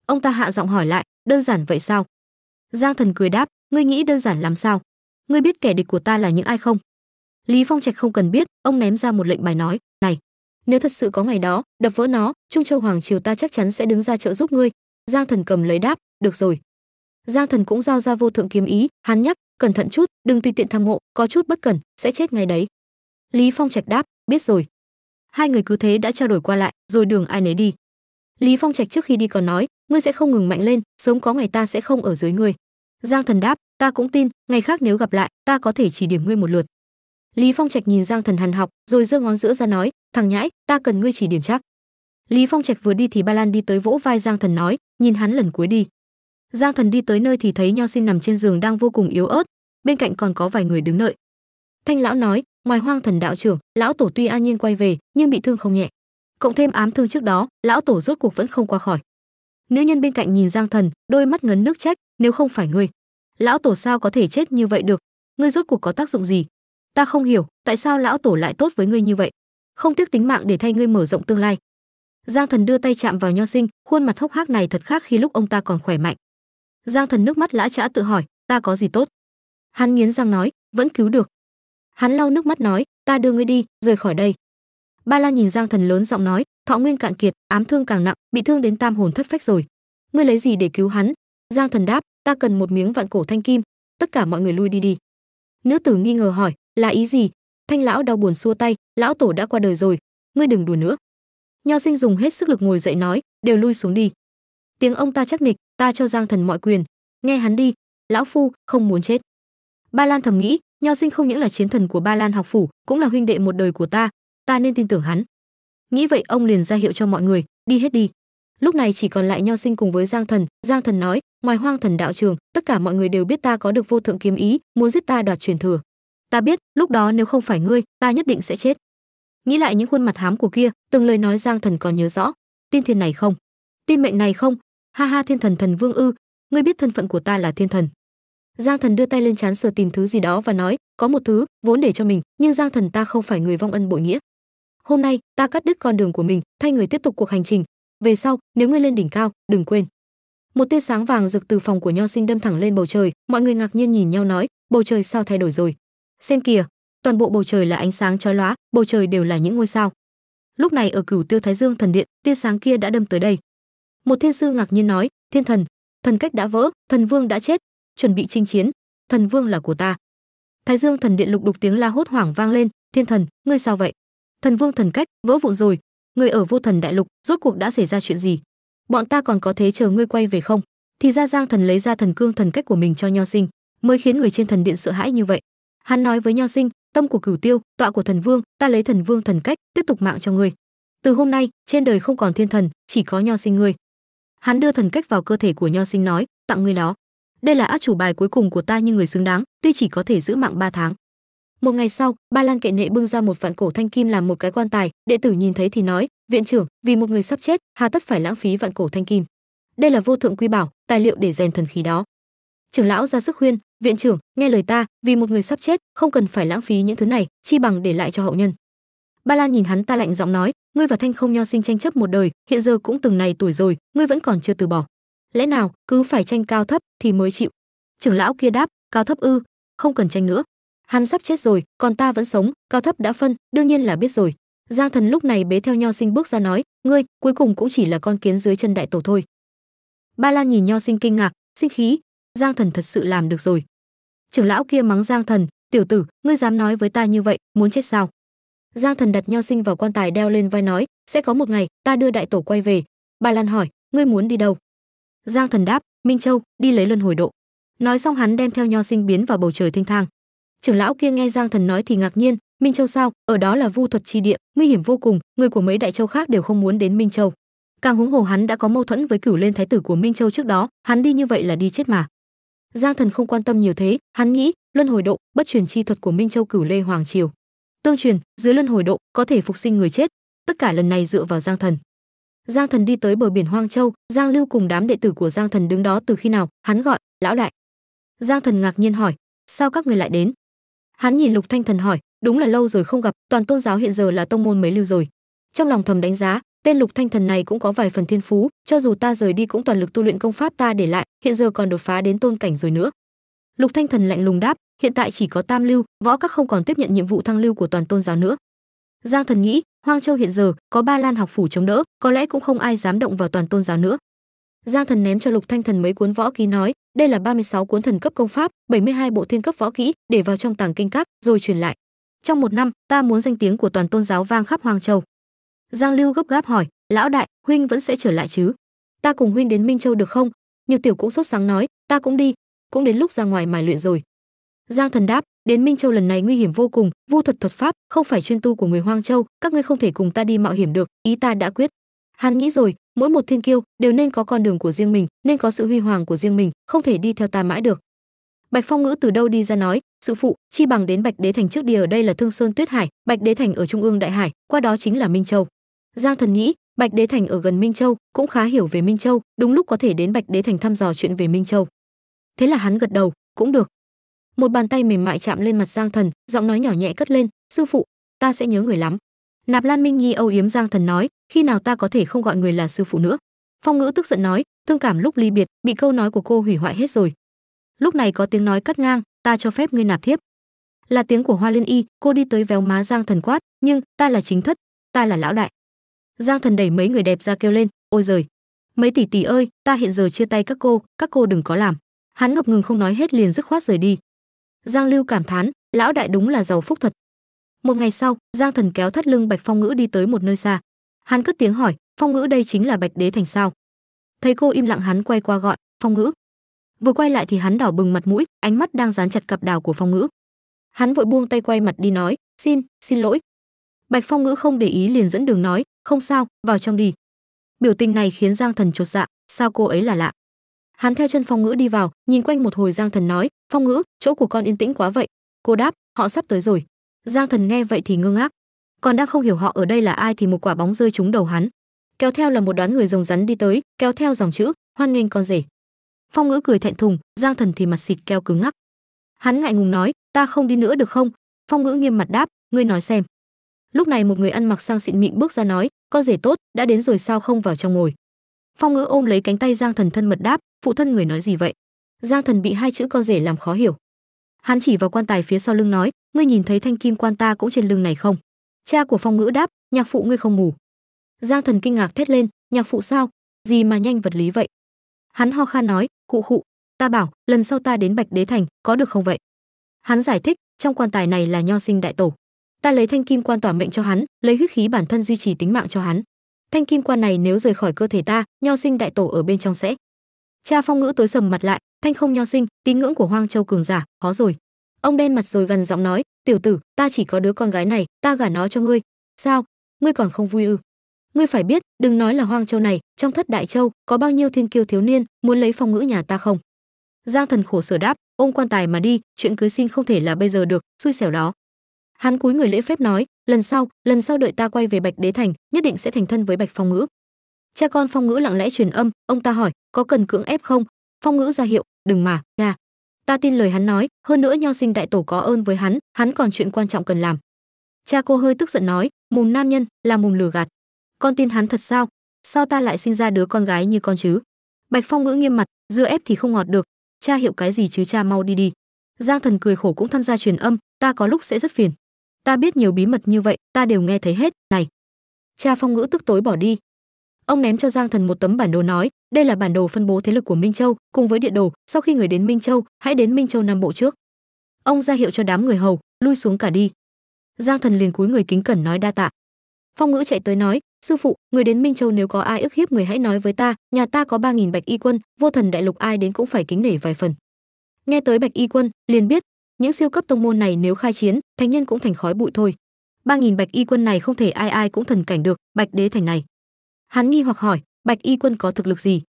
Ông ta hạ giọng hỏi lại, đơn giản vậy sao? Giang Thần cười đáp, ngươi nghĩ đơn giản làm sao? Ngươi biết kẻ địch của ta là những ai không? Lý Phong Trạch không cần biết, ông ném ra một lệnh bài nói, "Này, nếu thật sự có ngày đó, đập vỡ nó, Trung Châu hoàng triều ta chắc chắn sẽ đứng ra trợ giúp ngươi." Giang Thần cầm lấy đáp, "Được rồi." Giang Thần cũng giao ra vô thượng kiếm ý, hắn nhắc, "Cẩn thận chút, đừng tùy tiện tham ngộ, có chút bất cẩn sẽ chết ngay đấy." Lý Phong Trạch đáp, "Biết rồi." Hai người cứ thế đã trao đổi qua lại, rồi đường ai nấy đi. Lý Phong Trạch trước khi đi còn nói, "Ngươi sẽ không ngừng mạnh lên, sớm có ngày ta sẽ không ở dưới ngươi." Giang Thần đáp, "Ta cũng tin, ngày khác nếu gặp lại, ta có thể chỉ điểm ngươi một lượt." lý phong trạch nhìn giang thần hằn học rồi giơ ngón giữa ra nói thằng nhãi ta cần ngươi chỉ điểm chắc lý phong trạch vừa đi thì ba lan đi tới vỗ vai giang thần nói nhìn hắn lần cuối đi giang thần đi tới nơi thì thấy nho sinh nằm trên giường đang vô cùng yếu ớt bên cạnh còn có vài người đứng đợi thanh lão nói ngoài hoang thần đạo trưởng lão tổ tuy an nhiên quay về nhưng bị thương không nhẹ cộng thêm ám thương trước đó lão tổ rốt cuộc vẫn không qua khỏi nữ nhân bên cạnh nhìn giang thần đôi mắt ngấn nước trách nếu không phải ngươi lão tổ sao có thể chết như vậy được ngươi rốt cuộc có tác dụng gì ta không hiểu tại sao lão tổ lại tốt với ngươi như vậy không tiếc tính mạng để thay ngươi mở rộng tương lai giang thần đưa tay chạm vào nho sinh khuôn mặt hốc hác này thật khác khi lúc ông ta còn khỏe mạnh giang thần nước mắt lã chã tự hỏi ta có gì tốt hắn nghiến răng nói vẫn cứu được hắn lau nước mắt nói ta đưa ngươi đi rời khỏi đây ba la nhìn giang thần lớn giọng nói thọ nguyên cạn kiệt ám thương càng nặng bị thương đến tam hồn thất phách rồi ngươi lấy gì để cứu hắn giang thần đáp ta cần một miếng vạn cổ thanh kim tất cả mọi người lui đi đi nữ tử nghi ngờ hỏi là ý gì thanh lão đau buồn xua tay lão tổ đã qua đời rồi ngươi đừng đùa nữa nho sinh dùng hết sức lực ngồi dậy nói đều lui xuống đi tiếng ông ta chắc nịch ta cho giang thần mọi quyền nghe hắn đi lão phu không muốn chết ba lan thầm nghĩ nho sinh không những là chiến thần của ba lan học phủ cũng là huynh đệ một đời của ta ta nên tin tưởng hắn nghĩ vậy ông liền ra hiệu cho mọi người đi hết đi lúc này chỉ còn lại nho sinh cùng với giang thần giang thần nói ngoài hoang thần đạo trường tất cả mọi người đều biết ta có được vô thượng kiếm ý muốn giết ta đoạt truyền thừa ta biết lúc đó nếu không phải ngươi ta nhất định sẽ chết nghĩ lại những khuôn mặt hám của kia từng lời nói giang thần còn nhớ rõ tin thiên này không tin mệnh này không ha ha thiên thần thần vương ư ngươi biết thân phận của ta là thiên thần giang thần đưa tay lên chán sờ tìm thứ gì đó và nói có một thứ vốn để cho mình nhưng giang thần ta không phải người vong ân bội nghĩa hôm nay ta cắt đứt con đường của mình thay người tiếp tục cuộc hành trình về sau nếu ngươi lên đỉnh cao đừng quên một tia sáng vàng rực từ phòng của nho sinh đâm thẳng lên bầu trời mọi người ngạc nhiên nhìn nhau nói bầu trời sao thay đổi rồi xem kìa toàn bộ bầu trời là ánh sáng chói lóa bầu trời đều là những ngôi sao lúc này ở cửu tiêu thái dương thần điện tia sáng kia đã đâm tới đây một thiên sư ngạc nhiên nói thiên thần thần cách đã vỡ thần vương đã chết chuẩn bị chinh chiến thần vương là của ta thái dương thần điện lục đục tiếng la hốt hoảng vang lên thiên thần ngươi sao vậy thần vương thần cách vỡ vụn rồi người ở vô thần đại lục rốt cuộc đã xảy ra chuyện gì bọn ta còn có thế chờ ngươi quay về không thì ra giang thần lấy ra thần cương thần cách của mình cho nho sinh mới khiến người trên thần điện sợ hãi như vậy hắn nói với nho sinh tâm của cửu tiêu tọa của thần vương ta lấy thần vương thần cách tiếp tục mạng cho ngươi từ hôm nay trên đời không còn thiên thần chỉ có nho sinh ngươi hắn đưa thần cách vào cơ thể của nho sinh nói tặng ngươi nó đây là át chủ bài cuối cùng của ta như người xứng đáng tuy chỉ có thể giữ mạng ba tháng một ngày sau ba lan kệ nệ bưng ra một vạn cổ thanh kim làm một cái quan tài đệ tử nhìn thấy thì nói viện trưởng vì một người sắp chết hà tất phải lãng phí vạn cổ thanh kim đây là vô thượng quý bảo tài liệu để rèn thần khí đó trưởng lão ra sức khuyên viện trưởng nghe lời ta vì một người sắp chết không cần phải lãng phí những thứ này chi bằng để lại cho hậu nhân ba lan nhìn hắn ta lạnh giọng nói ngươi và thanh không nho sinh tranh chấp một đời hiện giờ cũng từng này tuổi rồi ngươi vẫn còn chưa từ bỏ lẽ nào cứ phải tranh cao thấp thì mới chịu trưởng lão kia đáp cao thấp ư không cần tranh nữa hắn sắp chết rồi còn ta vẫn sống cao thấp đã phân đương nhiên là biết rồi giang thần lúc này bế theo nho sinh bước ra nói ngươi cuối cùng cũng chỉ là con kiến dưới chân đại tổ thôi ba lan nhìn nho sinh kinh ngạc sinh khí giang thần thật sự làm được rồi trưởng lão kia mắng giang thần tiểu tử ngươi dám nói với ta như vậy muốn chết sao giang thần đặt nho sinh vào quan tài đeo lên vai nói sẽ có một ngày ta đưa đại tổ quay về bà lan hỏi ngươi muốn đi đâu giang thần đáp minh châu đi lấy luân hồi độ nói xong hắn đem theo nho sinh biến vào bầu trời thanh thang trưởng lão kia nghe giang thần nói thì ngạc nhiên minh châu sao ở đó là vu thuật chi địa nguy hiểm vô cùng người của mấy đại châu khác đều không muốn đến minh châu càng huống hồ hắn đã có mâu thuẫn với cửu lên thái tử của minh châu trước đó hắn đi như vậy là đi chết mà giang thần không quan tâm nhiều thế hắn nghĩ luân hồi độ bất truyền chi thuật của minh châu cửu lê hoàng triều tương truyền dưới luân hồi độ có thể phục sinh người chết tất cả lần này dựa vào giang thần giang thần đi tới bờ biển hoang châu giang lưu cùng đám đệ tử của giang thần đứng đó từ khi nào hắn gọi lão đại giang thần ngạc nhiên hỏi sao các người lại đến hắn nhìn lục thanh thần hỏi đúng là lâu rồi không gặp toàn tôn giáo hiện giờ là tông môn mấy lưu rồi trong lòng thầm đánh giá tên lục thanh thần này cũng có vài phần thiên phú cho dù ta rời đi cũng toàn lực tu luyện công pháp ta để lại hiện giờ còn đột phá đến tôn cảnh rồi nữa lục thanh thần lạnh lùng đáp hiện tại chỉ có tam lưu võ các không còn tiếp nhận nhiệm vụ thăng lưu của toàn tôn giáo nữa giang thần nghĩ hoang châu hiện giờ có ba lan học phủ chống đỡ có lẽ cũng không ai dám động vào toàn tôn giáo nữa giang thần ném cho lục thanh thần mấy cuốn võ ký nói đây là 36 cuốn thần cấp công pháp 72 bộ thiên cấp võ kỹ để vào trong tàng kinh các rồi truyền lại trong một năm ta muốn danh tiếng của toàn tôn giáo vang khắp hoàng châu giang lưu gấp gáp hỏi lão đại huynh vẫn sẽ trở lại chứ ta cùng huynh đến minh châu được không nhiều tiểu cũng sốt sáng nói ta cũng đi cũng đến lúc ra ngoài mài luyện rồi giang thần đáp đến minh châu lần này nguy hiểm vô cùng vu thuật thuật pháp không phải chuyên tu của người hoang châu các ngươi không thể cùng ta đi mạo hiểm được ý ta đã quyết hắn nghĩ rồi mỗi một thiên kiêu đều nên có con đường của riêng mình nên có sự huy hoàng của riêng mình không thể đi theo ta mãi được bạch phong ngữ từ đâu đi ra nói sự phụ chi bằng đến bạch đế thành trước đi ở đây là thương sơn tuyết hải bạch đế thành ở trung ương đại hải qua đó chính là minh châu Giao Thần nghĩ, Bạch Đế Thành ở gần Minh Châu, cũng khá hiểu về Minh Châu, đúng lúc có thể đến Bạch Đế Thành thăm dò chuyện về Minh Châu. Thế là hắn gật đầu, cũng được. Một bàn tay mềm mại chạm lên mặt Giang Thần, giọng nói nhỏ nhẹ cất lên, "Sư phụ, ta sẽ nhớ người lắm." Nạp Lan Minh Nhi âu yếm Giang Thần nói, "Khi nào ta có thể không gọi người là sư phụ nữa?" Phong Ngữ tức giận nói, "Thương cảm lúc ly biệt, bị câu nói của cô hủy hoại hết rồi." Lúc này có tiếng nói cắt ngang, "Ta cho phép ngươi nạp thiếp." Là tiếng của Hoa Liên Y, cô đi tới véo má Giang Thần quát, "Nhưng ta là chính thất, ta là lão đại." Giang Thần đẩy mấy người đẹp ra kêu lên, "Ôi giời, mấy tỷ tỷ ơi, ta hiện giờ chia tay các cô, các cô đừng có làm." Hắn ngập ngừng không nói hết liền dứt khoát rời đi. Giang Lưu cảm thán, lão đại đúng là giàu phúc thật. Một ngày sau, Giang Thần kéo thắt lưng Bạch Phong Ngữ đi tới một nơi xa. Hắn cất tiếng hỏi, "Phong Ngữ đây chính là Bạch Đế thành sao?" Thấy cô im lặng hắn quay qua gọi, "Phong Ngữ." Vừa quay lại thì hắn đỏ bừng mặt mũi, ánh mắt đang dán chặt cặp đào của Phong Ngữ. Hắn vội buông tay quay mặt đi nói, "Xin, xin lỗi, bạch phong ngữ không để ý liền dẫn đường nói không sao vào trong đi biểu tình này khiến giang thần chột dạ sao cô ấy là lạ hắn theo chân phong ngữ đi vào nhìn quanh một hồi giang thần nói phong ngữ chỗ của con yên tĩnh quá vậy cô đáp họ sắp tới rồi giang thần nghe vậy thì ngơ ngác còn đang không hiểu họ ở đây là ai thì một quả bóng rơi trúng đầu hắn kéo theo là một đoán người rồng rắn đi tới kéo theo dòng chữ hoan nghênh con rể phong ngữ cười thẹn thùng giang thần thì mặt xịt keo cứng ngắc hắn ngại ngùng nói ta không đi nữa được không phong ngữ nghiêm mặt đáp ngươi nói xem lúc này một người ăn mặc sang xịn mịn bước ra nói con rể tốt đã đến rồi sao không vào trong ngồi phong ngữ ôm lấy cánh tay giang thần thân mật đáp phụ thân người nói gì vậy giang thần bị hai chữ con rể làm khó hiểu hắn chỉ vào quan tài phía sau lưng nói ngươi nhìn thấy thanh kim quan ta cũng trên lưng này không cha của phong ngữ đáp nhạc phụ ngươi không ngủ giang thần kinh ngạc thét lên nhạc phụ sao gì mà nhanh vật lý vậy hắn ho khan nói cụ khụ ta bảo lần sau ta đến bạch đế thành có được không vậy hắn giải thích trong quan tài này là nho sinh đại tổ ta lấy thanh kim quan tỏa mệnh cho hắn lấy huyết khí bản thân duy trì tính mạng cho hắn thanh kim quan này nếu rời khỏi cơ thể ta nho sinh đại tổ ở bên trong sẽ cha phong ngữ tối sầm mặt lại thanh không nho sinh tín ngưỡng của hoang châu cường giả khó rồi ông đen mặt rồi gần giọng nói tiểu tử ta chỉ có đứa con gái này ta gả nó cho ngươi sao ngươi còn không vui ư ngươi phải biết đừng nói là hoang châu này trong thất đại châu có bao nhiêu thiên kiêu thiếu niên muốn lấy phong ngữ nhà ta không giang thần khổ sở đáp ôm quan tài mà đi chuyện cưới xin không thể là bây giờ được xui xẻo đó hắn cúi người lễ phép nói lần sau lần sau đợi ta quay về bạch đế thành nhất định sẽ thành thân với bạch phong ngữ cha con phong ngữ lặng lẽ truyền âm ông ta hỏi có cần cưỡng ép không phong ngữ ra hiệu đừng mà cha ta tin lời hắn nói hơn nữa nho sinh đại tổ có ơn với hắn hắn còn chuyện quan trọng cần làm cha cô hơi tức giận nói mùm nam nhân là mùm lừa gạt con tin hắn thật sao sao ta lại sinh ra đứa con gái như con chứ bạch phong ngữ nghiêm mặt dưa ép thì không ngọt được cha hiệu cái gì chứ cha mau đi đi giang thần cười khổ cũng tham gia truyền âm ta có lúc sẽ rất phiền ta biết nhiều bí mật như vậy ta đều nghe thấy hết này cha phong ngữ tức tối bỏ đi ông ném cho giang thần một tấm bản đồ nói đây là bản đồ phân bố thế lực của minh châu cùng với địa đồ sau khi người đến minh châu hãy đến minh châu nam bộ trước ông ra hiệu cho đám người hầu lui xuống cả đi giang thần liền cúi người kính cẩn nói đa tạ phong ngữ chạy tới nói sư phụ người đến minh châu nếu có ai ức hiếp người hãy nói với ta nhà ta có ba nghìn bạch y quân vô thần đại lục ai đến cũng phải kính nể vài phần nghe tới bạch y quân liền biết những siêu cấp tông môn này nếu khai chiến thánh nhân cũng thành khói bụi thôi ba nghìn bạch y quân này không thể ai ai cũng thần cảnh được bạch đế thành này hắn nghi hoặc hỏi bạch y quân có thực lực gì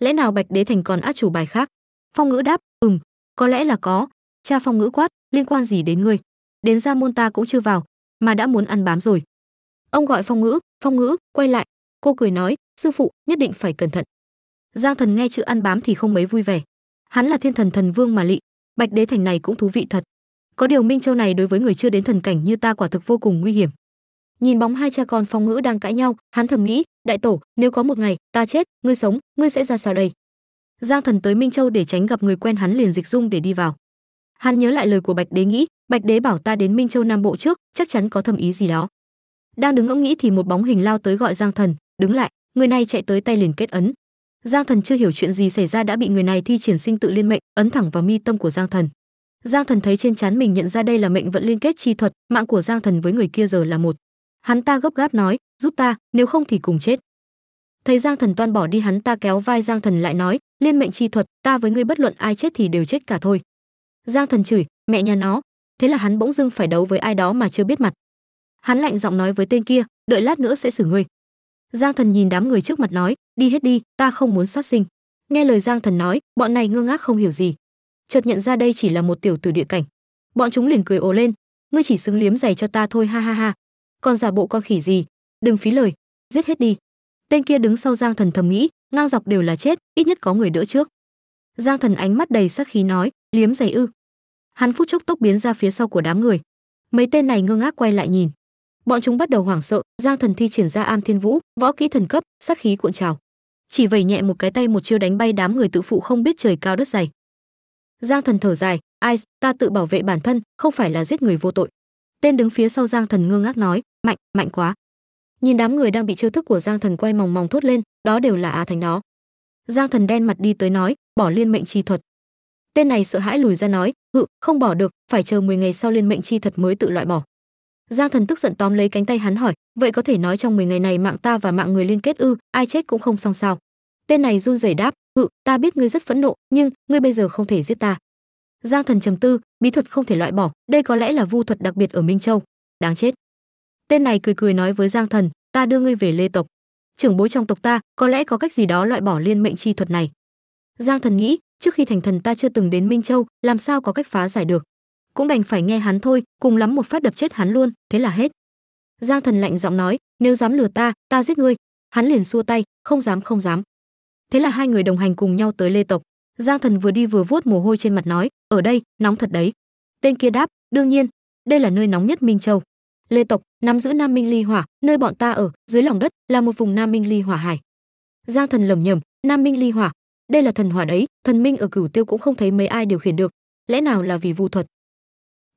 lẽ nào bạch đế thành còn át chủ bài khác phong ngữ đáp ừm có lẽ là có cha phong ngữ quát liên quan gì đến ngươi đến ra môn ta cũng chưa vào mà đã muốn ăn bám rồi ông gọi phong ngữ phong ngữ quay lại cô cười nói sư phụ nhất định phải cẩn thận giang thần nghe chữ ăn bám thì không mấy vui vẻ hắn là thiên thần thần vương mà lị Bạch Đế thành này cũng thú vị thật. Có điều Minh Châu này đối với người chưa đến thần cảnh như ta quả thực vô cùng nguy hiểm. Nhìn bóng hai cha con Phong Ngữ đang cãi nhau, hắn thầm nghĩ, đại tổ, nếu có một ngày ta chết, ngươi sống, ngươi sẽ ra sao đây? Giang Thần tới Minh Châu để tránh gặp người quen hắn liền dịch dung để đi vào. Hắn nhớ lại lời của Bạch Đế nghĩ, Bạch Đế bảo ta đến Minh Châu Nam Bộ trước, chắc chắn có thâm ý gì đó. Đang đứng ngẫm nghĩ thì một bóng hình lao tới gọi Giang Thần, đứng lại, người này chạy tới tay liền kết ấn. Giang Thần chưa hiểu chuyện gì xảy ra đã bị người này thi triển sinh tự liên mệnh, ấn thẳng vào mi tâm của Giang Thần. Giang Thần thấy trên trán mình nhận ra đây là mệnh vận liên kết chi thuật, mạng của Giang Thần với người kia giờ là một. Hắn ta gấp gáp nói, "Giúp ta, nếu không thì cùng chết." Thấy Giang Thần toan bỏ đi, hắn ta kéo vai Giang Thần lại nói, "Liên mệnh chi thuật, ta với ngươi bất luận ai chết thì đều chết cả thôi." Giang Thần chửi, "Mẹ nhà nó." Thế là hắn bỗng dưng phải đấu với ai đó mà chưa biết mặt. Hắn lạnh giọng nói với tên kia, "Đợi lát nữa sẽ xử ngươi." giang thần nhìn đám người trước mặt nói đi hết đi ta không muốn sát sinh nghe lời giang thần nói bọn này ngơ ngác không hiểu gì chợt nhận ra đây chỉ là một tiểu tử địa cảnh bọn chúng liền cười ồ lên ngươi chỉ xứng liếm giày cho ta thôi ha ha ha còn giả bộ con khỉ gì đừng phí lời giết hết đi tên kia đứng sau giang thần thầm nghĩ ngang dọc đều là chết ít nhất có người đỡ trước giang thần ánh mắt đầy sắc khí nói liếm giày ư hắn phút chốc tốc biến ra phía sau của đám người mấy tên này ngơ ngác quay lại nhìn bọn chúng bắt đầu hoảng sợ giang thần thi triển ra am thiên vũ võ kỹ thần cấp sát khí cuộn trào chỉ vẩy nhẹ một cái tay một chiêu đánh bay đám người tự phụ không biết trời cao đất dày giang thần thở dài ai ta tự bảo vệ bản thân không phải là giết người vô tội tên đứng phía sau giang thần ngơ ngác nói mạnh mạnh quá nhìn đám người đang bị chiêu thức của giang thần quay mòng mòng thốt lên đó đều là a thánh đó giang thần đen mặt đi tới nói bỏ liên mệnh chi thuật tên này sợ hãi lùi ra nói hự không bỏ được phải chờ 10 ngày sau liên mệnh chi thuật mới tự loại bỏ giang thần tức giận tóm lấy cánh tay hắn hỏi vậy có thể nói trong 10 ngày này mạng ta và mạng người liên kết ư ai chết cũng không xong sao tên này run rẩy đáp ừ ta biết ngươi rất phẫn nộ nhưng ngươi bây giờ không thể giết ta giang thần trầm tư bí thuật không thể loại bỏ đây có lẽ là vu thuật đặc biệt ở minh châu đáng chết tên này cười cười nói với giang thần ta đưa ngươi về lê tộc trưởng bối trong tộc ta có lẽ có cách gì đó loại bỏ liên mệnh chi thuật này giang thần nghĩ trước khi thành thần ta chưa từng đến minh châu làm sao có cách phá giải được cũng đành phải nghe hắn thôi cùng lắm một phát đập chết hắn luôn thế là hết giang thần lạnh giọng nói nếu dám lừa ta ta giết ngươi hắn liền xua tay không dám không dám thế là hai người đồng hành cùng nhau tới lê tộc giang thần vừa đi vừa vuốt mồ hôi trên mặt nói ở đây nóng thật đấy tên kia đáp đương nhiên đây là nơi nóng nhất minh châu lê tộc nắm giữ nam minh ly hỏa nơi bọn ta ở dưới lòng đất là một vùng nam minh ly hỏa hải giang thần lẩm nhẩm, nam minh ly hỏa đây là thần hỏa đấy thần minh ở cửu tiêu cũng không thấy mấy ai điều khiển được lẽ nào là vì vu thuật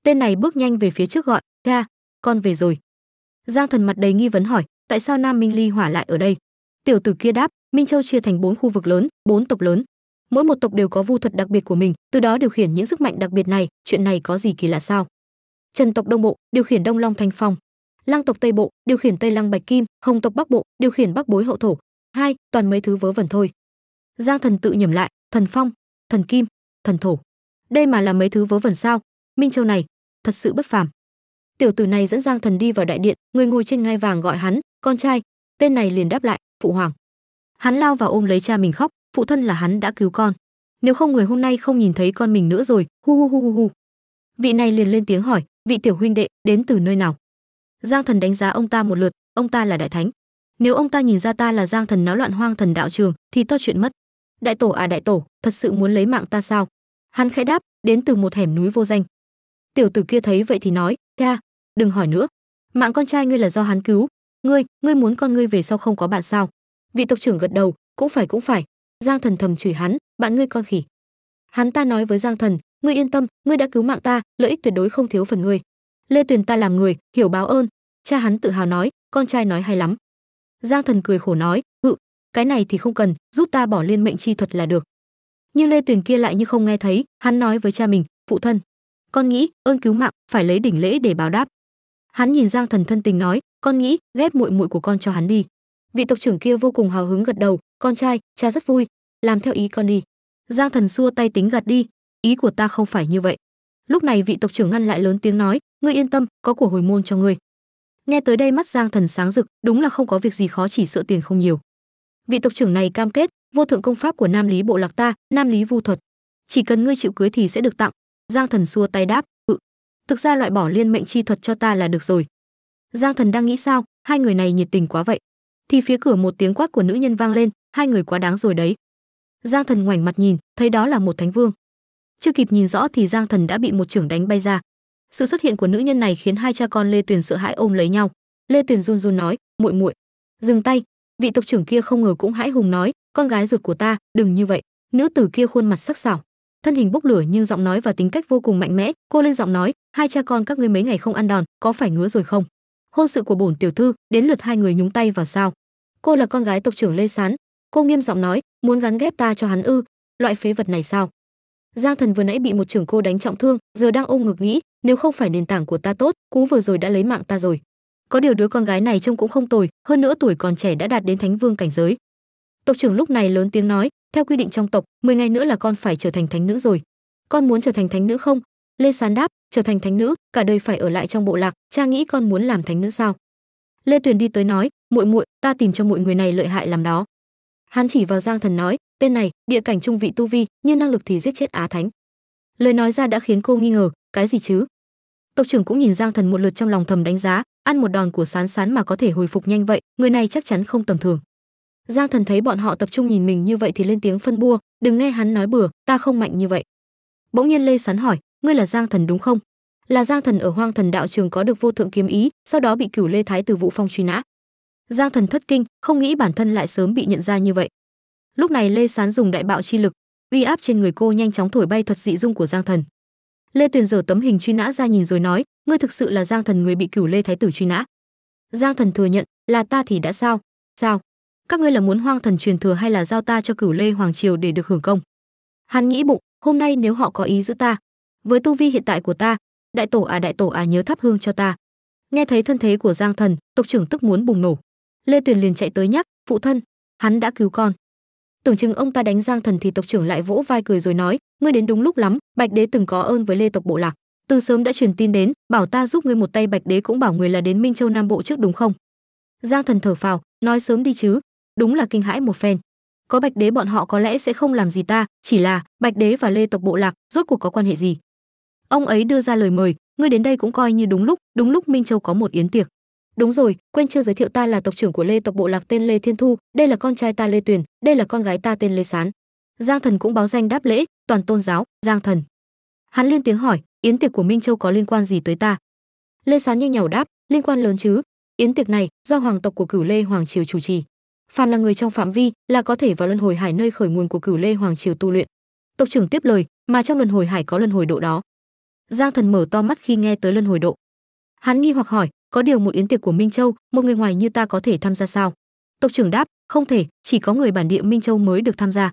Tên này bước nhanh về phía trước gọi, "Cha, con về rồi." Giang Thần mặt đầy nghi vấn hỏi, "Tại sao Nam Minh Ly Hỏa lại ở đây?" Tiểu tử kia đáp, "Minh Châu chia thành bốn khu vực lớn, bốn tộc lớn. Mỗi một tộc đều có vu thuật đặc biệt của mình, từ đó điều khiển những sức mạnh đặc biệt này, chuyện này có gì kỳ lạ sao?" Trần tộc Đông Bộ, điều khiển Đông Long Thanh Phong. Lang tộc Tây Bộ, điều khiển Tây Lăng Bạch Kim, Hồng tộc Bắc Bộ, điều khiển Bắc Bối Hậu Thổ. Hai, toàn mấy thứ vớ vẩn thôi. Giang Thần tự nhẩm lại, Thần Phong, Thần Kim, Thần Thổ. Đây mà là mấy thứ vớ vẩn sao? Minh Châu này, thật sự bất phàm tiểu tử này dẫn giang thần đi vào đại điện người ngồi trên ngai vàng gọi hắn con trai tên này liền đáp lại phụ hoàng hắn lao vào ôm lấy cha mình khóc phụ thân là hắn đã cứu con nếu không người hôm nay không nhìn thấy con mình nữa rồi hu hu hu hu hu vị này liền lên tiếng hỏi vị tiểu huynh đệ đến từ nơi nào giang thần đánh giá ông ta một lượt ông ta là đại thánh nếu ông ta nhìn ra ta là giang thần náo loạn hoang thần đạo trường thì to chuyện mất đại tổ à đại tổ thật sự muốn lấy mạng ta sao hắn khẽ đáp đến từ một hẻm núi vô danh tiểu tử kia thấy vậy thì nói cha đừng hỏi nữa mạng con trai ngươi là do hắn cứu ngươi ngươi muốn con ngươi về sau không có bạn sao vị tộc trưởng gật đầu cũng phải cũng phải giang thần thầm chửi hắn bạn ngươi con khỉ hắn ta nói với giang thần ngươi yên tâm ngươi đã cứu mạng ta lợi ích tuyệt đối không thiếu phần ngươi lê tuyền ta làm người hiểu báo ơn cha hắn tự hào nói con trai nói hay lắm giang thần cười khổ nói ngự cái này thì không cần giúp ta bỏ liên mệnh chi thuật là được nhưng lê tuyền kia lại như không nghe thấy hắn nói với cha mình phụ thân con nghĩ ơn cứu mạng phải lấy đỉnh lễ để báo đáp hắn nhìn giang thần thân tình nói con nghĩ ghép muội muội của con cho hắn đi vị tộc trưởng kia vô cùng hào hứng gật đầu con trai cha rất vui làm theo ý con đi giang thần xua tay tính gạt đi ý của ta không phải như vậy lúc này vị tộc trưởng ngăn lại lớn tiếng nói ngươi yên tâm có của hồi môn cho ngươi nghe tới đây mắt giang thần sáng rực đúng là không có việc gì khó chỉ sợ tiền không nhiều vị tộc trưởng này cam kết vô thượng công pháp của nam lý bộ lạc ta nam lý vu thuật chỉ cần ngươi chịu cưới thì sẽ được tặng Giang Thần xua tay đáp, "Ừ, thực ra loại bỏ liên mệnh chi thuật cho ta là được rồi." Giang Thần đang nghĩ sao, hai người này nhiệt tình quá vậy. Thì phía cửa một tiếng quát của nữ nhân vang lên, hai người quá đáng rồi đấy. Giang Thần ngoảnh mặt nhìn, thấy đó là một thánh vương. Chưa kịp nhìn rõ thì Giang Thần đã bị một trưởng đánh bay ra. Sự xuất hiện của nữ nhân này khiến hai cha con Lê Tuyền sợ hãi ôm lấy nhau. Lê Tuyền run run nói, "Muội muội, dừng tay." Vị tộc trưởng kia không ngờ cũng hãi hùng nói, "Con gái ruột của ta, đừng như vậy." Nữ tử kia khuôn mặt sắc sảo, thân hình bốc lửa nhưng giọng nói và tính cách vô cùng mạnh mẽ cô lên giọng nói hai cha con các ngươi mấy ngày không ăn đòn có phải ngứa rồi không hôn sự của bổn tiểu thư đến lượt hai người nhúng tay vào sao cô là con gái tộc trưởng lê sán cô nghiêm giọng nói muốn gắn ghép ta cho hắn ư loại phế vật này sao giang thần vừa nãy bị một trưởng cô đánh trọng thương giờ đang ôm ngực nghĩ nếu không phải nền tảng của ta tốt cú vừa rồi đã lấy mạng ta rồi có điều đứa con gái này trông cũng không tồi hơn nữa tuổi còn trẻ đã đạt đến thánh vương cảnh giới tộc trưởng lúc này lớn tiếng nói theo quy định trong tộc 10 ngày nữa là con phải trở thành thánh nữ rồi con muốn trở thành thánh nữ không lê sán đáp trở thành thánh nữ cả đời phải ở lại trong bộ lạc cha nghĩ con muốn làm thánh nữ sao lê tuyền đi tới nói muội muội ta tìm cho muội người này lợi hại làm đó hắn chỉ vào giang thần nói tên này địa cảnh trung vị tu vi nhưng năng lực thì giết chết á thánh lời nói ra đã khiến cô nghi ngờ cái gì chứ tộc trưởng cũng nhìn giang thần một lượt trong lòng thầm đánh giá ăn một đòn của sán sán mà có thể hồi phục nhanh vậy người này chắc chắn không tầm thường Giang Thần thấy bọn họ tập trung nhìn mình như vậy thì lên tiếng phân bua, "Đừng nghe hắn nói bừa, ta không mạnh như vậy." Bỗng nhiên Lê Sán hỏi, "Ngươi là Giang Thần đúng không?" Là Giang Thần ở Hoang Thần đạo trường có được vô thượng kiếm ý, sau đó bị Cửu Lê Thái Tử vụ Phong truy nã. Giang Thần thất kinh, không nghĩ bản thân lại sớm bị nhận ra như vậy. Lúc này Lê Sán dùng đại bạo chi lực, uy áp trên người cô nhanh chóng thổi bay thuật dị dung của Giang Thần. Lê Tuyền giở tấm hình truy nã ra nhìn rồi nói, "Ngươi thực sự là Giang Thần người bị Cửu Lê Thái Tử truy nã?" Giang Thần thừa nhận, "Là ta thì đã sao?" "Sao?" các ngươi là muốn hoang thần truyền thừa hay là giao ta cho cửu lê hoàng triều để được hưởng công hắn nghĩ bụng hôm nay nếu họ có ý giữ ta với tu vi hiện tại của ta đại tổ à đại tổ à nhớ thắp hương cho ta nghe thấy thân thế của giang thần tộc trưởng tức muốn bùng nổ lê tuyền liền chạy tới nhắc phụ thân hắn đã cứu con tưởng chừng ông ta đánh giang thần thì tộc trưởng lại vỗ vai cười rồi nói ngươi đến đúng lúc lắm bạch đế từng có ơn với lê tộc bộ lạc từ sớm đã truyền tin đến bảo ta giúp ngươi một tay bạch đế cũng bảo người là đến minh châu nam bộ trước đúng không giang thần thở phào nói sớm đi chứ đúng là kinh hãi một phen có bạch đế bọn họ có lẽ sẽ không làm gì ta chỉ là bạch đế và lê tộc bộ lạc rốt cuộc có quan hệ gì ông ấy đưa ra lời mời ngươi đến đây cũng coi như đúng lúc đúng lúc minh châu có một yến tiệc đúng rồi quên chưa giới thiệu ta là tộc trưởng của lê tộc bộ lạc tên lê thiên thu đây là con trai ta lê tuyền đây là con gái ta tên lê sán giang thần cũng báo danh đáp lễ toàn tôn giáo giang thần hắn liên tiếng hỏi yến tiệc của minh châu có liên quan gì tới ta lê sán nhanh nhảu đáp liên quan lớn chứ yến tiệc này do hoàng tộc của cửu lê hoàng triều chủ trì phàm là người trong phạm vi là có thể vào luân hồi hải nơi khởi nguồn của cửu lê hoàng triều tu luyện tộc trưởng tiếp lời mà trong luân hồi hải có luân hồi độ đó giang thần mở to mắt khi nghe tới luân hồi độ hắn nghi hoặc hỏi có điều một yến tiệc của minh châu một người ngoài như ta có thể tham gia sao tộc trưởng đáp không thể chỉ có người bản địa minh châu mới được tham gia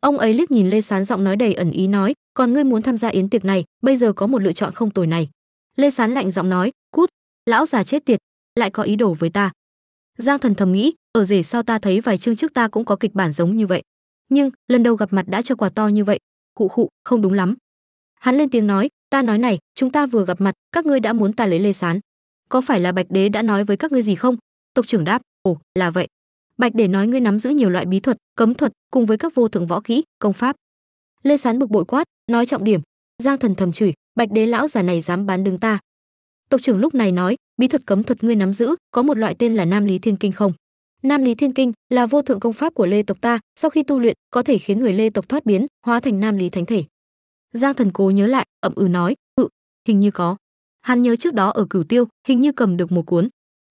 ông ấy liếc nhìn lê sán giọng nói đầy ẩn ý nói còn ngươi muốn tham gia yến tiệc này bây giờ có một lựa chọn không tồi này lê sán lạnh giọng nói cút lão già chết tiệt lại có ý đồ với ta giang thần thầm nghĩ ở rể sao ta thấy vài chương trước ta cũng có kịch bản giống như vậy nhưng lần đầu gặp mặt đã cho quà to như vậy cụ khụ không đúng lắm hắn lên tiếng nói ta nói này chúng ta vừa gặp mặt các ngươi đã muốn ta lấy lê sán có phải là bạch đế đã nói với các ngươi gì không tộc trưởng đáp ồ là vậy bạch đế nói ngươi nắm giữ nhiều loại bí thuật cấm thuật cùng với các vô thượng võ kỹ công pháp lê sán bực bội quát nói trọng điểm giang thần thầm chửi bạch đế lão già này dám bán đứng ta tộc trưởng lúc này nói bí thuật cấm thuật ngươi nắm giữ có một loại tên là nam lý thiên kinh không Nam Lý Thiên Kinh là vô thượng công pháp của Lê tộc ta, sau khi tu luyện có thể khiến người Lê tộc thoát biến, hóa thành Nam Lý Thánh thể. Giang Thần Cố nhớ lại, ậm ừ nói, "Ừ, hình như có." Hắn nhớ trước đó ở Cửu Tiêu, hình như cầm được một cuốn.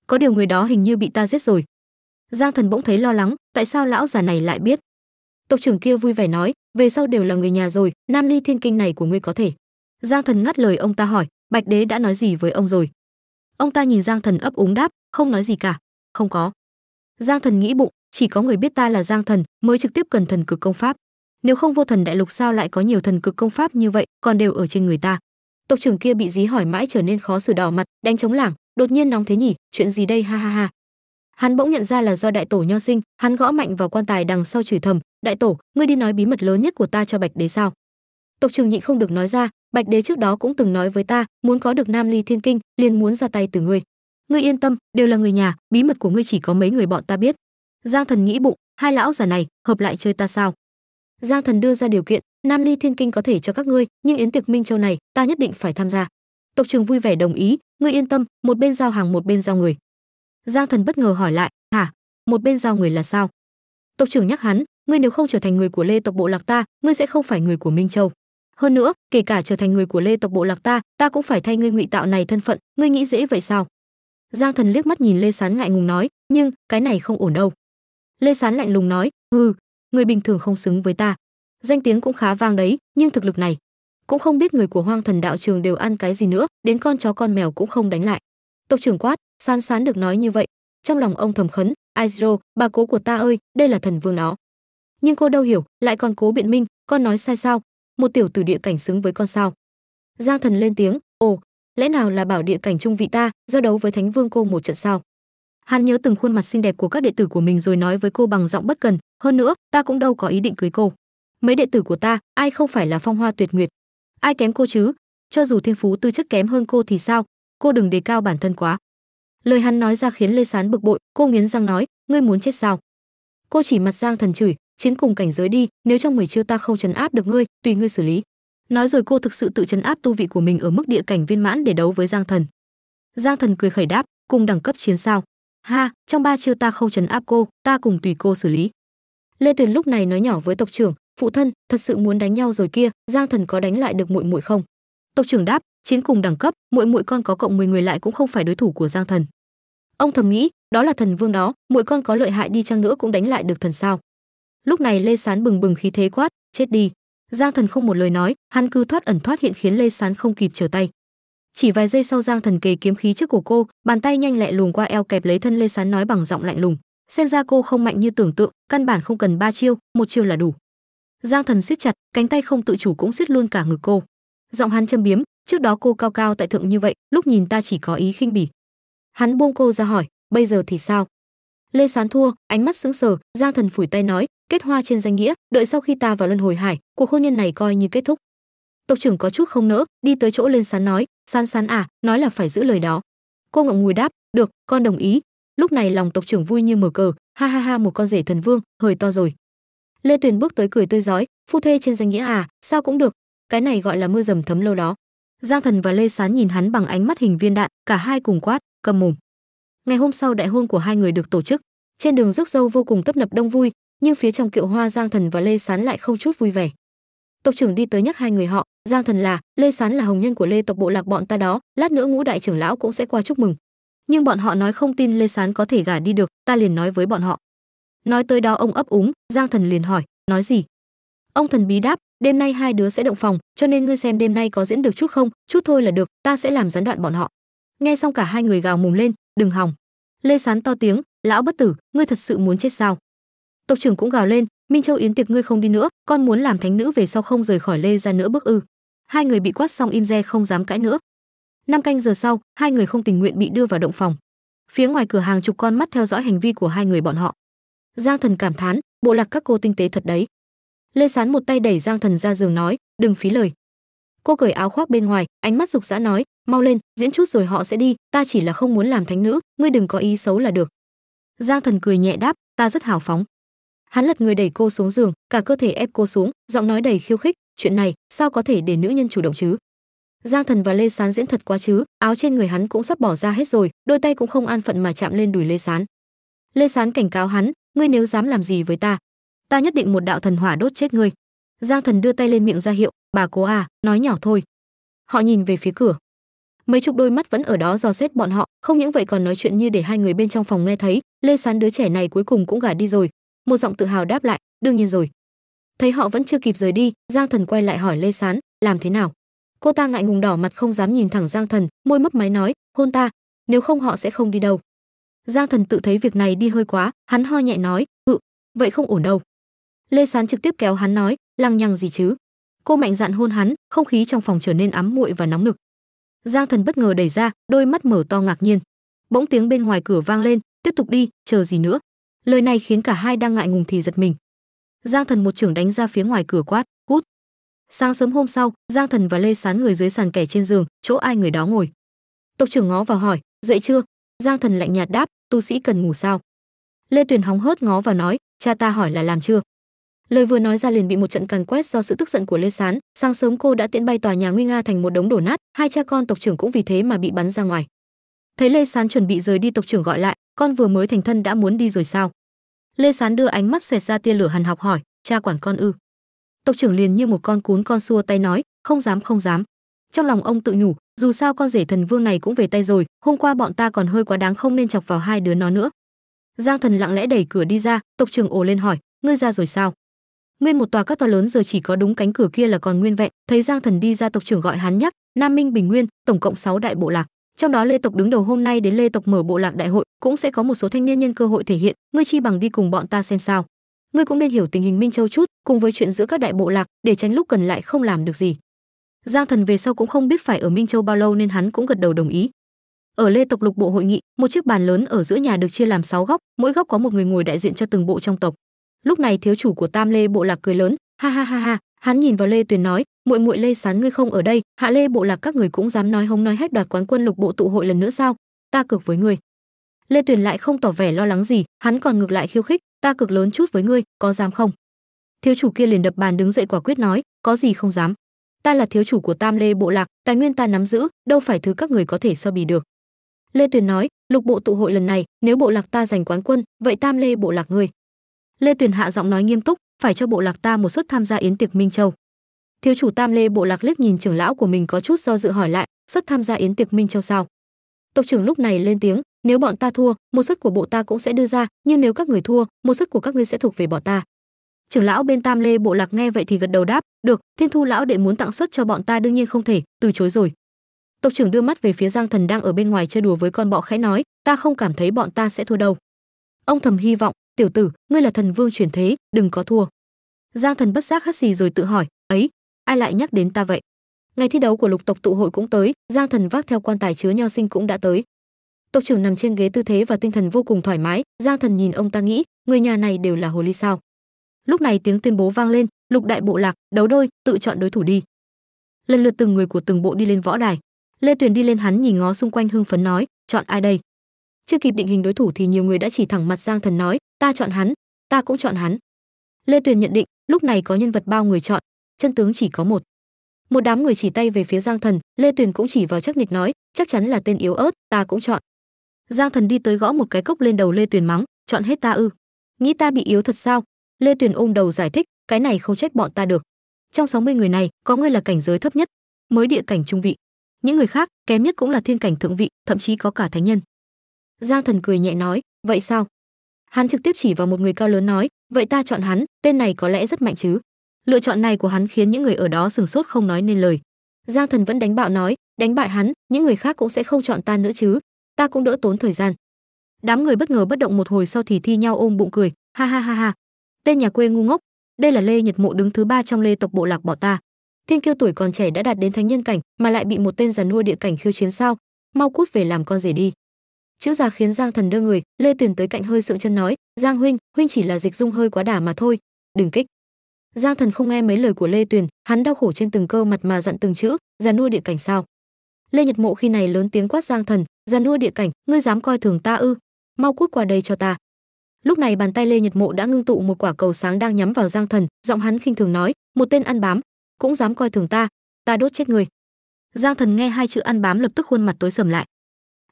Có điều người đó hình như bị ta giết rồi. Giang Thần bỗng thấy lo lắng, tại sao lão già này lại biết? Tộc trưởng kia vui vẻ nói, về sau đều là người nhà rồi, Nam Ly Thiên Kinh này của ngươi có thể. Giang Thần ngắt lời ông ta hỏi, Bạch Đế đã nói gì với ông rồi? Ông ta nhìn Giang Thần ấp úng đáp, không nói gì cả, không có giang thần nghĩ bụng chỉ có người biết ta là giang thần mới trực tiếp cần thần cực công pháp nếu không vô thần đại lục sao lại có nhiều thần cực công pháp như vậy còn đều ở trên người ta tộc trưởng kia bị dí hỏi mãi trở nên khó xử đỏ mặt đánh chống lảng đột nhiên nóng thế nhỉ chuyện gì đây ha ha ha hắn bỗng nhận ra là do đại tổ nho sinh hắn gõ mạnh vào quan tài đằng sau chửi thầm đại tổ ngươi đi nói bí mật lớn nhất của ta cho bạch đế sao tộc trưởng nhịn không được nói ra bạch đế trước đó cũng từng nói với ta muốn có được nam ly thiên kinh liền muốn ra tay từ ngươi ngươi yên tâm đều là người nhà bí mật của ngươi chỉ có mấy người bọn ta biết giang thần nghĩ bụng hai lão già này hợp lại chơi ta sao giang thần đưa ra điều kiện nam ly thiên kinh có thể cho các ngươi nhưng yến tiệc minh châu này ta nhất định phải tham gia tộc trường vui vẻ đồng ý ngươi yên tâm một bên giao hàng một bên giao người giang thần bất ngờ hỏi lại hả một bên giao người là sao tộc trưởng nhắc hắn ngươi nếu không trở thành người của lê tộc bộ lạc ta ngươi sẽ không phải người của minh châu hơn nữa kể cả trở thành người của lê tộc bộ lạc ta ta cũng phải thay ngươi ngụy tạo này thân phận ngươi nghĩ dễ vậy sao giang thần liếc mắt nhìn lê sán ngại ngùng nói nhưng cái này không ổn đâu lê sán lạnh lùng nói hừ người bình thường không xứng với ta danh tiếng cũng khá vang đấy nhưng thực lực này cũng không biết người của hoang thần đạo trường đều ăn cái gì nữa đến con chó con mèo cũng không đánh lại tộc trưởng quát San sán được nói như vậy trong lòng ông thầm khấn aizro bà cố của ta ơi đây là thần vương nó. nhưng cô đâu hiểu lại còn cố biện minh con nói sai sao một tiểu tử địa cảnh xứng với con sao giang thần lên tiếng lẽ nào là bảo địa cảnh trung vị ta do đấu với thánh vương cô một trận sao hắn nhớ từng khuôn mặt xinh đẹp của các đệ tử của mình rồi nói với cô bằng giọng bất cần hơn nữa ta cũng đâu có ý định cưới cô mấy đệ tử của ta ai không phải là phong hoa tuyệt nguyệt ai kém cô chứ cho dù thiên phú tư chất kém hơn cô thì sao cô đừng đề cao bản thân quá lời hắn nói ra khiến lê sán bực bội cô nghiến răng nói ngươi muốn chết sao cô chỉ mặt giang thần chửi chiến cùng cảnh giới đi nếu trong mười chiêu ta không trấn áp được ngươi tùy ngươi xử lý nói rồi cô thực sự tự chấn áp tu vị của mình ở mức địa cảnh viên mãn để đấu với giang thần giang thần cười khẩy đáp cùng đẳng cấp chiến sao ha trong ba chiêu ta không chấn áp cô ta cùng tùy cô xử lý lê tuyền lúc này nói nhỏ với tộc trưởng phụ thân thật sự muốn đánh nhau rồi kia giang thần có đánh lại được muội muội không tộc trưởng đáp chiến cùng đẳng cấp muội muội con có cộng 10 người lại cũng không phải đối thủ của giang thần ông thầm nghĩ đó là thần vương đó muội con có lợi hại đi chăng nữa cũng đánh lại được thần sao lúc này lê sán bừng bừng khí thế quát chết đi giang thần không một lời nói hắn cứ thoát ẩn thoát hiện khiến lê sán không kịp trở tay chỉ vài giây sau giang thần kề kiếm khí trước của cô bàn tay nhanh lẹ luồn qua eo kẹp lấy thân lê sán nói bằng giọng lạnh lùng xem ra cô không mạnh như tưởng tượng căn bản không cần ba chiêu một chiêu là đủ giang thần siết chặt cánh tay không tự chủ cũng siết luôn cả ngực cô giọng hắn châm biếm trước đó cô cao cao tại thượng như vậy lúc nhìn ta chỉ có ý khinh bỉ hắn buông cô ra hỏi bây giờ thì sao lê sán thua ánh mắt sững sờ giang thần phủi tay nói kết hoa trên danh nghĩa đợi sau khi ta vào luân hồi hải cuộc hôn nhân này coi như kết thúc tộc trưởng có chút không nỡ đi tới chỗ lên sán nói sán sán à nói là phải giữ lời đó cô ngậm ngùi đáp được con đồng ý lúc này lòng tộc trưởng vui như mở cờ ha ha ha một con rể thần vương hời to rồi lê tuyền bước tới cười tươi rói phu thê trên danh nghĩa à sao cũng được cái này gọi là mưa dầm thấm lâu đó giang thần và lê sán nhìn hắn bằng ánh mắt hình viên đạn cả hai cùng quát cầm mồm ngày hôm sau đại hôn của hai người được tổ chức trên đường rước dâu vô cùng tấp nập đông vui nhưng phía trong kiệu hoa giang thần và lê sán lại không chút vui vẻ tộc trưởng đi tới nhắc hai người họ giang thần là lê sán là hồng nhân của lê tộc bộ lạc bọn ta đó lát nữa ngũ đại trưởng lão cũng sẽ qua chúc mừng nhưng bọn họ nói không tin lê sán có thể gả đi được ta liền nói với bọn họ nói tới đó ông ấp úng giang thần liền hỏi nói gì ông thần bí đáp đêm nay hai đứa sẽ động phòng cho nên ngươi xem đêm nay có diễn được chút không chút thôi là được ta sẽ làm gián đoạn bọn họ nghe xong cả hai người gào mồm lên đừng hòng lê sán to tiếng lão bất tử ngươi thật sự muốn chết sao tộc trưởng cũng gào lên minh châu yến tiệc ngươi không đi nữa con muốn làm thánh nữ về sau không rời khỏi lê ra nữa bước ư hai người bị quát xong im re không dám cãi nữa năm canh giờ sau hai người không tình nguyện bị đưa vào động phòng phía ngoài cửa hàng chục con mắt theo dõi hành vi của hai người bọn họ giang thần cảm thán bộ lạc các cô tinh tế thật đấy lê sán một tay đẩy giang thần ra giường nói đừng phí lời cô cởi áo khoác bên ngoài ánh mắt dục dã nói mau lên diễn chút rồi họ sẽ đi ta chỉ là không muốn làm thánh nữ ngươi đừng có ý xấu là được giang thần cười nhẹ đáp ta rất hào phóng hắn lật người đẩy cô xuống giường cả cơ thể ép cô xuống giọng nói đầy khiêu khích chuyện này sao có thể để nữ nhân chủ động chứ giang thần và lê sán diễn thật quá chứ áo trên người hắn cũng sắp bỏ ra hết rồi đôi tay cũng không an phận mà chạm lên đùi lê sán lê sán cảnh cáo hắn ngươi nếu dám làm gì với ta ta nhất định một đạo thần hỏa đốt chết ngươi giang thần đưa tay lên miệng ra hiệu bà cố à nói nhỏ thôi họ nhìn về phía cửa mấy chục đôi mắt vẫn ở đó dò xét bọn họ không những vậy còn nói chuyện như để hai người bên trong phòng nghe thấy lê sán đứa trẻ này cuối cùng cũng gả đi rồi một giọng tự hào đáp lại đương nhiên rồi thấy họ vẫn chưa kịp rời đi giang thần quay lại hỏi lê sán làm thế nào cô ta ngại ngùng đỏ mặt không dám nhìn thẳng giang thần môi mấp máy nói hôn ta nếu không họ sẽ không đi đâu giang thần tự thấy việc này đi hơi quá hắn ho nhẹ nói hự ừ, vậy không ổn đâu lê sán trực tiếp kéo hắn nói lăng nhăng gì chứ cô mạnh dạn hôn hắn không khí trong phòng trở nên ấm muội và nóng nực giang thần bất ngờ đẩy ra đôi mắt mở to ngạc nhiên bỗng tiếng bên ngoài cửa vang lên tiếp tục đi chờ gì nữa lời này khiến cả hai đang ngại ngùng thì giật mình giang thần một trưởng đánh ra phía ngoài cửa quát cút sáng sớm hôm sau giang thần và lê sán người dưới sàn kẻ trên giường chỗ ai người đó ngồi tộc trưởng ngó vào hỏi dậy chưa giang thần lạnh nhạt đáp tu sĩ cần ngủ sao lê tuyền hóng hớt ngó vào nói cha ta hỏi là làm chưa lời vừa nói ra liền bị một trận càn quét do sự tức giận của lê sán sáng sớm cô đã tiễn bay tòa nhà nguy nga thành một đống đổ nát hai cha con tộc trưởng cũng vì thế mà bị bắn ra ngoài thấy lê sán chuẩn bị rời đi tộc trưởng gọi lại con vừa mới thành thân đã muốn đi rồi sao lê sán đưa ánh mắt xoẹt ra tia lửa hằn học hỏi cha quản con ư tộc trưởng liền như một con cún con xua tay nói không dám không dám trong lòng ông tự nhủ dù sao con rể thần vương này cũng về tay rồi hôm qua bọn ta còn hơi quá đáng không nên chọc vào hai đứa nó nữa giang thần lặng lẽ đẩy cửa đi ra tộc trưởng ồ lên hỏi ngươi ra rồi sao nguyên một tòa các tòa lớn giờ chỉ có đúng cánh cửa kia là còn nguyên vẹn thấy giang thần đi ra tộc trưởng gọi hắn nhắc nam minh bình nguyên tổng cộng 6 đại bộ lạc trong đó lê tộc đứng đầu hôm nay đến lê tộc mở bộ lạc đại hội cũng sẽ có một số thanh niên nhân cơ hội thể hiện ngươi chi bằng đi cùng bọn ta xem sao ngươi cũng nên hiểu tình hình minh châu chút cùng với chuyện giữa các đại bộ lạc để tránh lúc cần lại không làm được gì giang thần về sau cũng không biết phải ở minh châu bao lâu nên hắn cũng gật đầu đồng ý ở lê tộc lục bộ hội nghị một chiếc bàn lớn ở giữa nhà được chia làm 6 góc mỗi góc có một người ngồi đại diện cho từng bộ trong tộc lúc này thiếu chủ của tam lê bộ lạc cười lớn ha ha ha ha hắn nhìn vào lê tuyền nói muội muội lê sán ngươi không ở đây hạ lê bộ lạc các người cũng dám nói hống nói hách đoạt quán quân lục bộ tụ hội lần nữa sao ta cược với ngươi lê tuyền lại không tỏ vẻ lo lắng gì hắn còn ngược lại khiêu khích ta cược lớn chút với ngươi có dám không thiếu chủ kia liền đập bàn đứng dậy quả quyết nói có gì không dám ta là thiếu chủ của tam lê bộ lạc tài nguyên ta nắm giữ đâu phải thứ các người có thể so bì được lê tuyền nói lục bộ tụ hội lần này nếu bộ lạc ta giành quán quân vậy tam lê bộ lạc ngươi Lê Tuyền hạ giọng nói nghiêm túc, phải cho bộ lạc ta một suất tham gia yến tiệc Minh Châu. Thiếu chủ Tam Lê bộ lạc liếc nhìn trưởng lão của mình có chút do dự hỏi lại, suất tham gia yến tiệc Minh Châu sao? Tộc trưởng lúc này lên tiếng, nếu bọn ta thua, một suất của bộ ta cũng sẽ đưa ra, nhưng nếu các người thua, một suất của các ngươi sẽ thuộc về bọn ta. Trưởng lão bên Tam Lê bộ lạc nghe vậy thì gật đầu đáp, được, Thiên Thu lão đệ muốn tặng suất cho bọn ta đương nhiên không thể, từ chối rồi. Tộc trưởng đưa mắt về phía Giang Thần đang ở bên ngoài chơi đùa với con bọ khẽ nói, ta không cảm thấy bọn ta sẽ thua đâu. Ông thầm hy vọng, tiểu tử ngươi là thần vương chuyển thế đừng có thua giang thần bất giác hắt xì rồi tự hỏi ấy ai lại nhắc đến ta vậy ngày thi đấu của lục tộc tụ hội cũng tới giang thần vác theo quan tài chứa nho sinh cũng đã tới tộc trưởng nằm trên ghế tư thế và tinh thần vô cùng thoải mái giang thần nhìn ông ta nghĩ người nhà này đều là hồ ly sao lúc này tiếng tuyên bố vang lên lục đại bộ lạc đấu đôi tự chọn đối thủ đi lần lượt từng người của từng bộ đi lên võ đài lê tuyền đi lên hắn nhìn ngó xung quanh hưng phấn nói chọn ai đây chưa kịp định hình đối thủ thì nhiều người đã chỉ thẳng mặt giang thần nói ta chọn hắn ta cũng chọn hắn lê tuyền nhận định lúc này có nhân vật bao người chọn chân tướng chỉ có một một đám người chỉ tay về phía giang thần lê tuyền cũng chỉ vào chắc nịch nói chắc chắn là tên yếu ớt ta cũng chọn giang thần đi tới gõ một cái cốc lên đầu lê tuyền mắng chọn hết ta ư nghĩ ta bị yếu thật sao lê tuyền ôm đầu giải thích cái này không trách bọn ta được trong 60 người này có ngươi là cảnh giới thấp nhất mới địa cảnh trung vị những người khác kém nhất cũng là thiên cảnh thượng vị thậm chí có cả thánh nhân Giang Thần cười nhẹ nói, "Vậy sao?" Hắn trực tiếp chỉ vào một người cao lớn nói, "Vậy ta chọn hắn, tên này có lẽ rất mạnh chứ?" Lựa chọn này của hắn khiến những người ở đó sừng sốt không nói nên lời. Giang Thần vẫn đánh bạo nói, "Đánh bại hắn, những người khác cũng sẽ không chọn ta nữa chứ, ta cũng đỡ tốn thời gian." Đám người bất ngờ bất động một hồi sau thì thi nhau ôm bụng cười, "Ha ha ha ha." Tên nhà quê ngu ngốc, đây là Lê Nhật Mộ đứng thứ ba trong Lê tộc bộ lạc bỏ ta. Thiên kiêu tuổi còn trẻ đã đạt đến thánh nhân cảnh mà lại bị một tên già nua địa cảnh khiêu chiến sao? Mau cút về làm con rể đi chữ già khiến giang thần đưa người lê tuyền tới cạnh hơi sượng chân nói giang huynh huynh chỉ là dịch dung hơi quá đả mà thôi đừng kích giang thần không nghe mấy lời của lê tuyền hắn đau khổ trên từng cơ mặt mà dặn từng chữ già nuôi địa cảnh sao lê nhật mộ khi này lớn tiếng quát giang thần già nuôi địa cảnh ngươi dám coi thường ta ư mau cút qua đây cho ta lúc này bàn tay lê nhật mộ đã ngưng tụ một quả cầu sáng đang nhắm vào giang thần giọng hắn khinh thường nói một tên ăn bám cũng dám coi thường ta ta đốt chết người giang thần nghe hai chữ ăn bám lập tức khuôn mặt tối sầm lại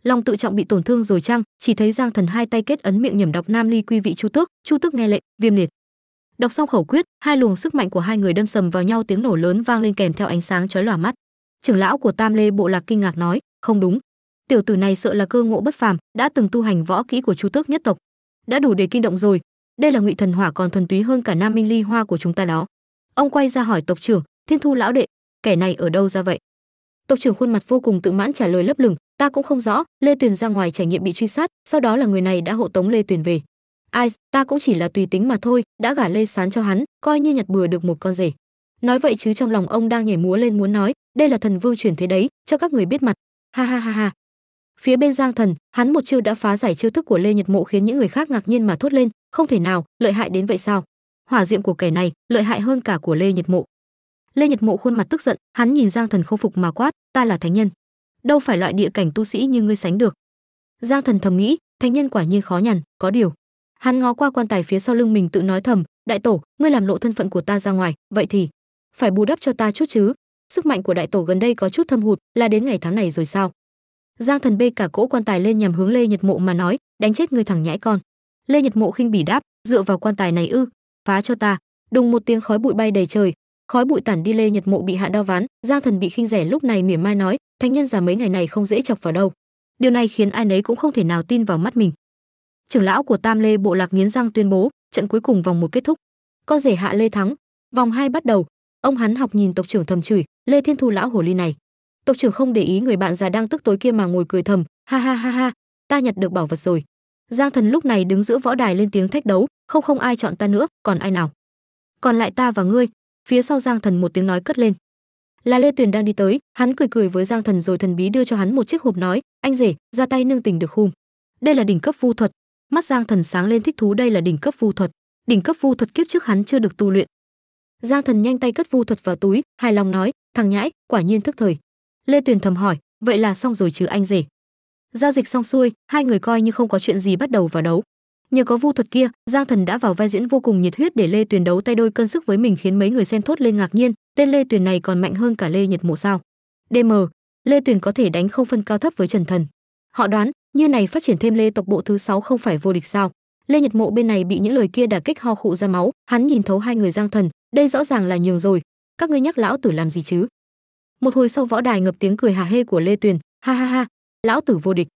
lòng tự trọng bị tổn thương rồi chăng chỉ thấy giang thần hai tay kết ấn miệng nhẩm đọc nam ly quy vị chu tước chu tước nghe lệnh viêm liệt đọc xong khẩu quyết hai luồng sức mạnh của hai người đâm sầm vào nhau tiếng nổ lớn vang lên kèm theo ánh sáng chói lòa mắt trưởng lão của tam lê bộ lạc kinh ngạc nói không đúng tiểu tử này sợ là cơ ngộ bất phàm đã từng tu hành võ kỹ của chu tước nhất tộc đã đủ để kinh động rồi đây là ngụy thần hỏa còn thuần túy hơn cả nam minh ly hoa của chúng ta đó ông quay ra hỏi tộc trưởng thiên thu lão đệ kẻ này ở đâu ra vậy tộc trưởng khuôn mặt vô cùng tự mãn trả lời lấp lửng ta cũng không rõ lê tuyền ra ngoài trải nghiệm bị truy sát sau đó là người này đã hộ tống lê tuyền về ai ta cũng chỉ là tùy tính mà thôi đã gả lê sán cho hắn coi như nhặt bừa được một con rể nói vậy chứ trong lòng ông đang nhảy múa lên muốn nói đây là thần vương chuyển thế đấy cho các người biết mặt ha ha ha ha phía bên giang thần hắn một chiêu đã phá giải chiêu thức của lê nhật mộ khiến những người khác ngạc nhiên mà thốt lên không thể nào lợi hại đến vậy sao hỏa diệm của kẻ này lợi hại hơn cả của lê nhật mộ lê nhật mộ khuôn mặt tức giận hắn nhìn giang thần khôi phục mà quát ta là thánh nhân đâu phải loại địa cảnh tu sĩ như ngươi sánh được giang thần thầm nghĩ thánh nhân quả nhiên khó nhằn có điều hắn ngó qua quan tài phía sau lưng mình tự nói thầm đại tổ ngươi làm lộ thân phận của ta ra ngoài vậy thì phải bù đắp cho ta chút chứ sức mạnh của đại tổ gần đây có chút thâm hụt là đến ngày tháng này rồi sao giang thần bê cả cỗ quan tài lên nhằm hướng lê nhật mộ mà nói đánh chết ngươi thằng nhãi con lê nhật mộ khinh bỉ đáp dựa vào quan tài này ư phá cho ta đùng một tiếng khói bụi bay đầy trời khói bụi tản đi lê nhật mộ bị hạ đao ván giang thần bị khinh rẻ lúc này mỉa mai nói thanh nhân già mấy ngày này không dễ chọc vào đâu điều này khiến ai nấy cũng không thể nào tin vào mắt mình trưởng lão của tam lê bộ lạc nghiến răng tuyên bố trận cuối cùng vòng một kết thúc con rể hạ lê thắng vòng hai bắt đầu ông hắn học nhìn tộc trưởng thầm chửi lê thiên thu lão hồ ly này tộc trưởng không để ý người bạn già đang tức tối kia mà ngồi cười thầm ha ha ha ha ta nhặt được bảo vật rồi giang thần lúc này đứng giữa võ đài lên tiếng thách đấu không không ai chọn ta nữa còn ai nào còn lại ta và ngươi phía sau giang thần một tiếng nói cất lên là lê tuyền đang đi tới hắn cười cười với giang thần rồi thần bí đưa cho hắn một chiếc hộp nói anh rể ra tay nương tình được khung đây là đỉnh cấp vu thuật mắt giang thần sáng lên thích thú đây là đỉnh cấp vu thuật đỉnh cấp vu thuật kiếp trước hắn chưa được tu luyện giang thần nhanh tay cất vu thuật vào túi hài lòng nói thằng nhãi quả nhiên thức thời lê tuyền thầm hỏi vậy là xong rồi chứ anh rể giao dịch xong xuôi hai người coi như không có chuyện gì bắt đầu vào đấu nhờ có vu thuật kia giang thần đã vào vai diễn vô cùng nhiệt huyết để lê tuyền đấu tay đôi cân sức với mình khiến mấy người xem thốt lên ngạc nhiên tên lê tuyền này còn mạnh hơn cả lê nhật mộ sao dm lê tuyền có thể đánh không phân cao thấp với trần thần họ đoán như này phát triển thêm lê tộc bộ thứ sáu không phải vô địch sao lê nhật mộ bên này bị những lời kia đả kích ho khụ ra máu hắn nhìn thấu hai người giang thần đây rõ ràng là nhường rồi các ngươi nhắc lão tử làm gì chứ một hồi sau võ đài ngập tiếng cười hà hê của lê tuyền ha ha ha lão tử vô địch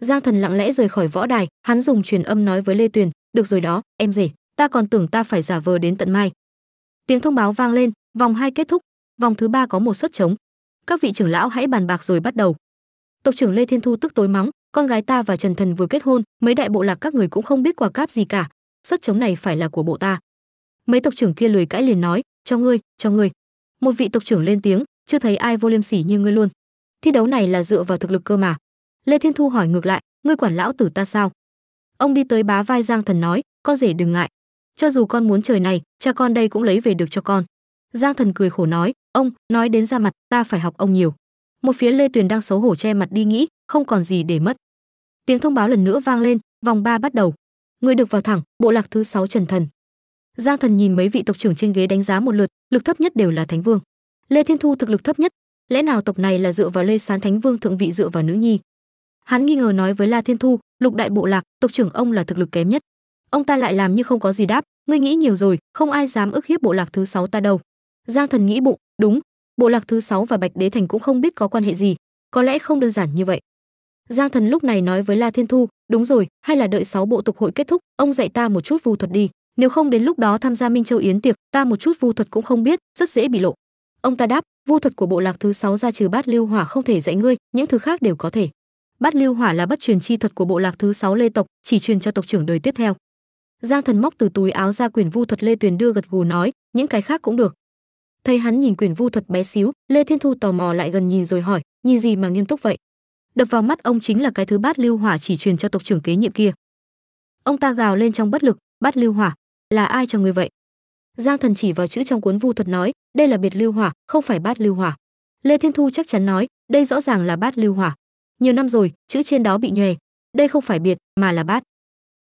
Giang Thần lặng lẽ rời khỏi võ đài, hắn dùng truyền âm nói với Lê Tuyền, "Được rồi đó, em rể, ta còn tưởng ta phải giả vờ đến tận mai." Tiếng thông báo vang lên, vòng 2 kết thúc, vòng thứ ba có một suất trống. Các vị trưởng lão hãy bàn bạc rồi bắt đầu. Tộc trưởng Lê Thiên Thu tức tối mắng, con gái ta và Trần Thần vừa kết hôn, mấy đại bộ lạc các người cũng không biết quả cáp gì cả, suất trống này phải là của bộ ta. Mấy tộc trưởng kia lười cãi liền nói, "Cho ngươi, cho ngươi." Một vị tộc trưởng lên tiếng, "Chưa thấy ai vô liêm sỉ như ngươi luôn. Thi đấu này là dựa vào thực lực cơ mà." lê thiên thu hỏi ngược lại ngươi quản lão tử ta sao ông đi tới bá vai giang thần nói con rể đừng ngại cho dù con muốn trời này cha con đây cũng lấy về được cho con giang thần cười khổ nói ông nói đến ra mặt ta phải học ông nhiều một phía lê tuyền đang xấu hổ che mặt đi nghĩ không còn gì để mất tiếng thông báo lần nữa vang lên vòng ba bắt đầu người được vào thẳng bộ lạc thứ sáu trần thần giang thần nhìn mấy vị tộc trưởng trên ghế đánh giá một lượt lực thấp nhất đều là thánh vương lê thiên thu thực lực thấp nhất lẽ nào tộc này là dựa vào lê sán thánh vương thượng vị dựa vào nữ nhi hắn nghi ngờ nói với la thiên thu lục đại bộ lạc tộc trưởng ông là thực lực kém nhất ông ta lại làm như không có gì đáp ngươi nghĩ nhiều rồi không ai dám ức hiếp bộ lạc thứ sáu ta đâu giang thần nghĩ bụng đúng bộ lạc thứ sáu và bạch đế thành cũng không biết có quan hệ gì có lẽ không đơn giản như vậy giang thần lúc này nói với la thiên thu đúng rồi hay là đợi sáu bộ tục hội kết thúc ông dạy ta một chút vu thuật đi nếu không đến lúc đó tham gia minh châu yến tiệc ta một chút vu thuật cũng không biết rất dễ bị lộ ông ta đáp vu thuật của bộ lạc thứ sáu ra trừ bát lưu hỏa không thể dạy ngươi những thứ khác đều có thể Bát Lưu Hỏa là bất truyền chi thuật của bộ lạc thứ 6 Lê tộc, chỉ truyền cho tộc trưởng đời tiếp theo. Giang Thần móc từ túi áo ra quyển vu thuật Lê Tuyền đưa gật gù nói, những cái khác cũng được. Thấy hắn nhìn quyển vu thuật bé xíu, Lê Thiên Thu tò mò lại gần nhìn rồi hỏi, nhìn gì mà nghiêm túc vậy? Đập vào mắt ông chính là cái thứ Bát Lưu Hỏa chỉ truyền cho tộc trưởng kế nhiệm kia. Ông ta gào lên trong bất lực, Bát Lưu Hỏa, là ai cho người vậy? Giang Thần chỉ vào chữ trong cuốn vu thuật nói, đây là biệt lưu hỏa, không phải Bát Lưu Hỏa. Lê Thiên Thu chắc chắn nói, đây rõ ràng là Bát Lưu Hỏa nhiều năm rồi chữ trên đó bị nhòe đây không phải biệt mà là bát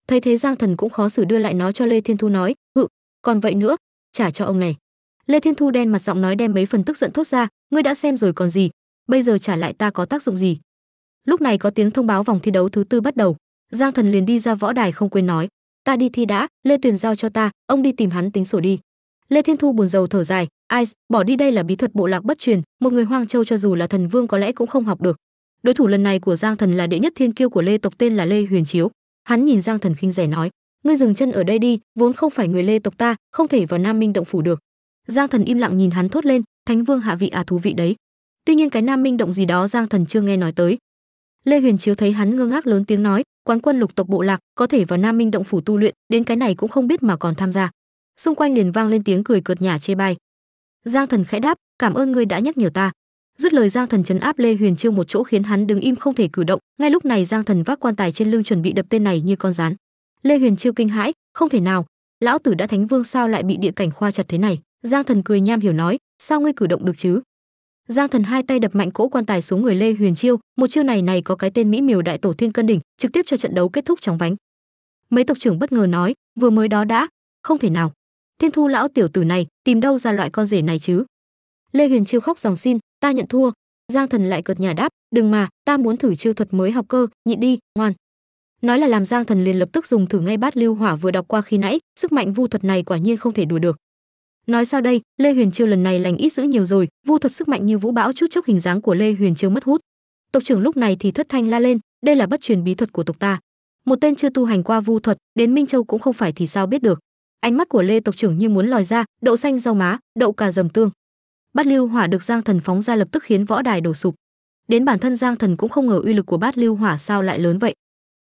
thấy thế giang thần cũng khó xử đưa lại nó cho lê thiên thu nói hự còn vậy nữa trả cho ông này lê thiên thu đen mặt giọng nói đem mấy phần tức giận thốt ra ngươi đã xem rồi còn gì bây giờ trả lại ta có tác dụng gì lúc này có tiếng thông báo vòng thi đấu thứ tư bắt đầu giang thần liền đi ra võ đài không quên nói ta đi thi đã lê tuyền giao cho ta ông đi tìm hắn tính sổ đi lê thiên thu buồn rầu thở dài ai bỏ đi đây là bí thuật bộ lạc bất truyền một người hoang châu cho dù là thần vương có lẽ cũng không học được Đối thủ lần này của Giang Thần là đệ nhất thiên kiêu của Lê tộc tên là Lê Huyền Chiếu. Hắn nhìn Giang Thần khinh rẻ nói: "Ngươi dừng chân ở đây đi, vốn không phải người Lê tộc ta, không thể vào Nam Minh động phủ được." Giang Thần im lặng nhìn hắn thốt lên: "Thánh Vương hạ vị à thú vị đấy." Tuy nhiên cái Nam Minh động gì đó Giang Thần chưa nghe nói tới. Lê Huyền Chiếu thấy hắn ngơ ngác lớn tiếng nói: "Quán quân lục tộc bộ lạc, có thể vào Nam Minh động phủ tu luyện, đến cái này cũng không biết mà còn tham gia." Xung quanh liền vang lên tiếng cười cợt nhả chê bai. Giang Thần khẽ đáp: "Cảm ơn ngươi đã nhắc nhở ta." dứt lời giang thần chấn áp lê huyền trương một chỗ khiến hắn đứng im không thể cử động ngay lúc này giang thần vác quan tài trên lưng chuẩn bị đập tên này như con rán lê huyền trương kinh hãi không thể nào lão tử đã thánh vương sao lại bị địa cảnh khoa chặt thế này giang thần cười nham hiểu nói sao ngươi cử động được chứ giang thần hai tay đập mạnh cỗ quan tài xuống người lê huyền chiêu một chiêu này này có cái tên mỹ miều đại tổ thiên cân đỉnh trực tiếp cho trận đấu kết thúc chóng vánh mấy tộc trưởng bất ngờ nói vừa mới đó đã không thể nào thiên thu lão tiểu tử này tìm đâu ra loại con rể này chứ lê huyền chiêu khóc dòng xin ta nhận thua giang thần lại cợt nhà đáp đừng mà ta muốn thử chiêu thuật mới học cơ nhịn đi ngoan nói là làm giang thần liền lập tức dùng thử ngay bát lưu hỏa vừa đọc qua khi nãy sức mạnh vu thuật này quả nhiên không thể đùa được nói sao đây lê huyền chiêu lần này lành ít giữ nhiều rồi vu thuật sức mạnh như vũ bão chút chốc hình dáng của lê huyền chiêu mất hút tộc trưởng lúc này thì thất thanh la lên đây là bất truyền bí thuật của tộc ta một tên chưa tu hành qua vu thuật đến minh châu cũng không phải thì sao biết được ánh mắt của lê tộc trưởng như muốn lòi ra đậu xanh rau má đậu cà dầm tương bát lưu hỏa được giang thần phóng ra lập tức khiến võ đài đổ sụp đến bản thân giang thần cũng không ngờ uy lực của bát lưu hỏa sao lại lớn vậy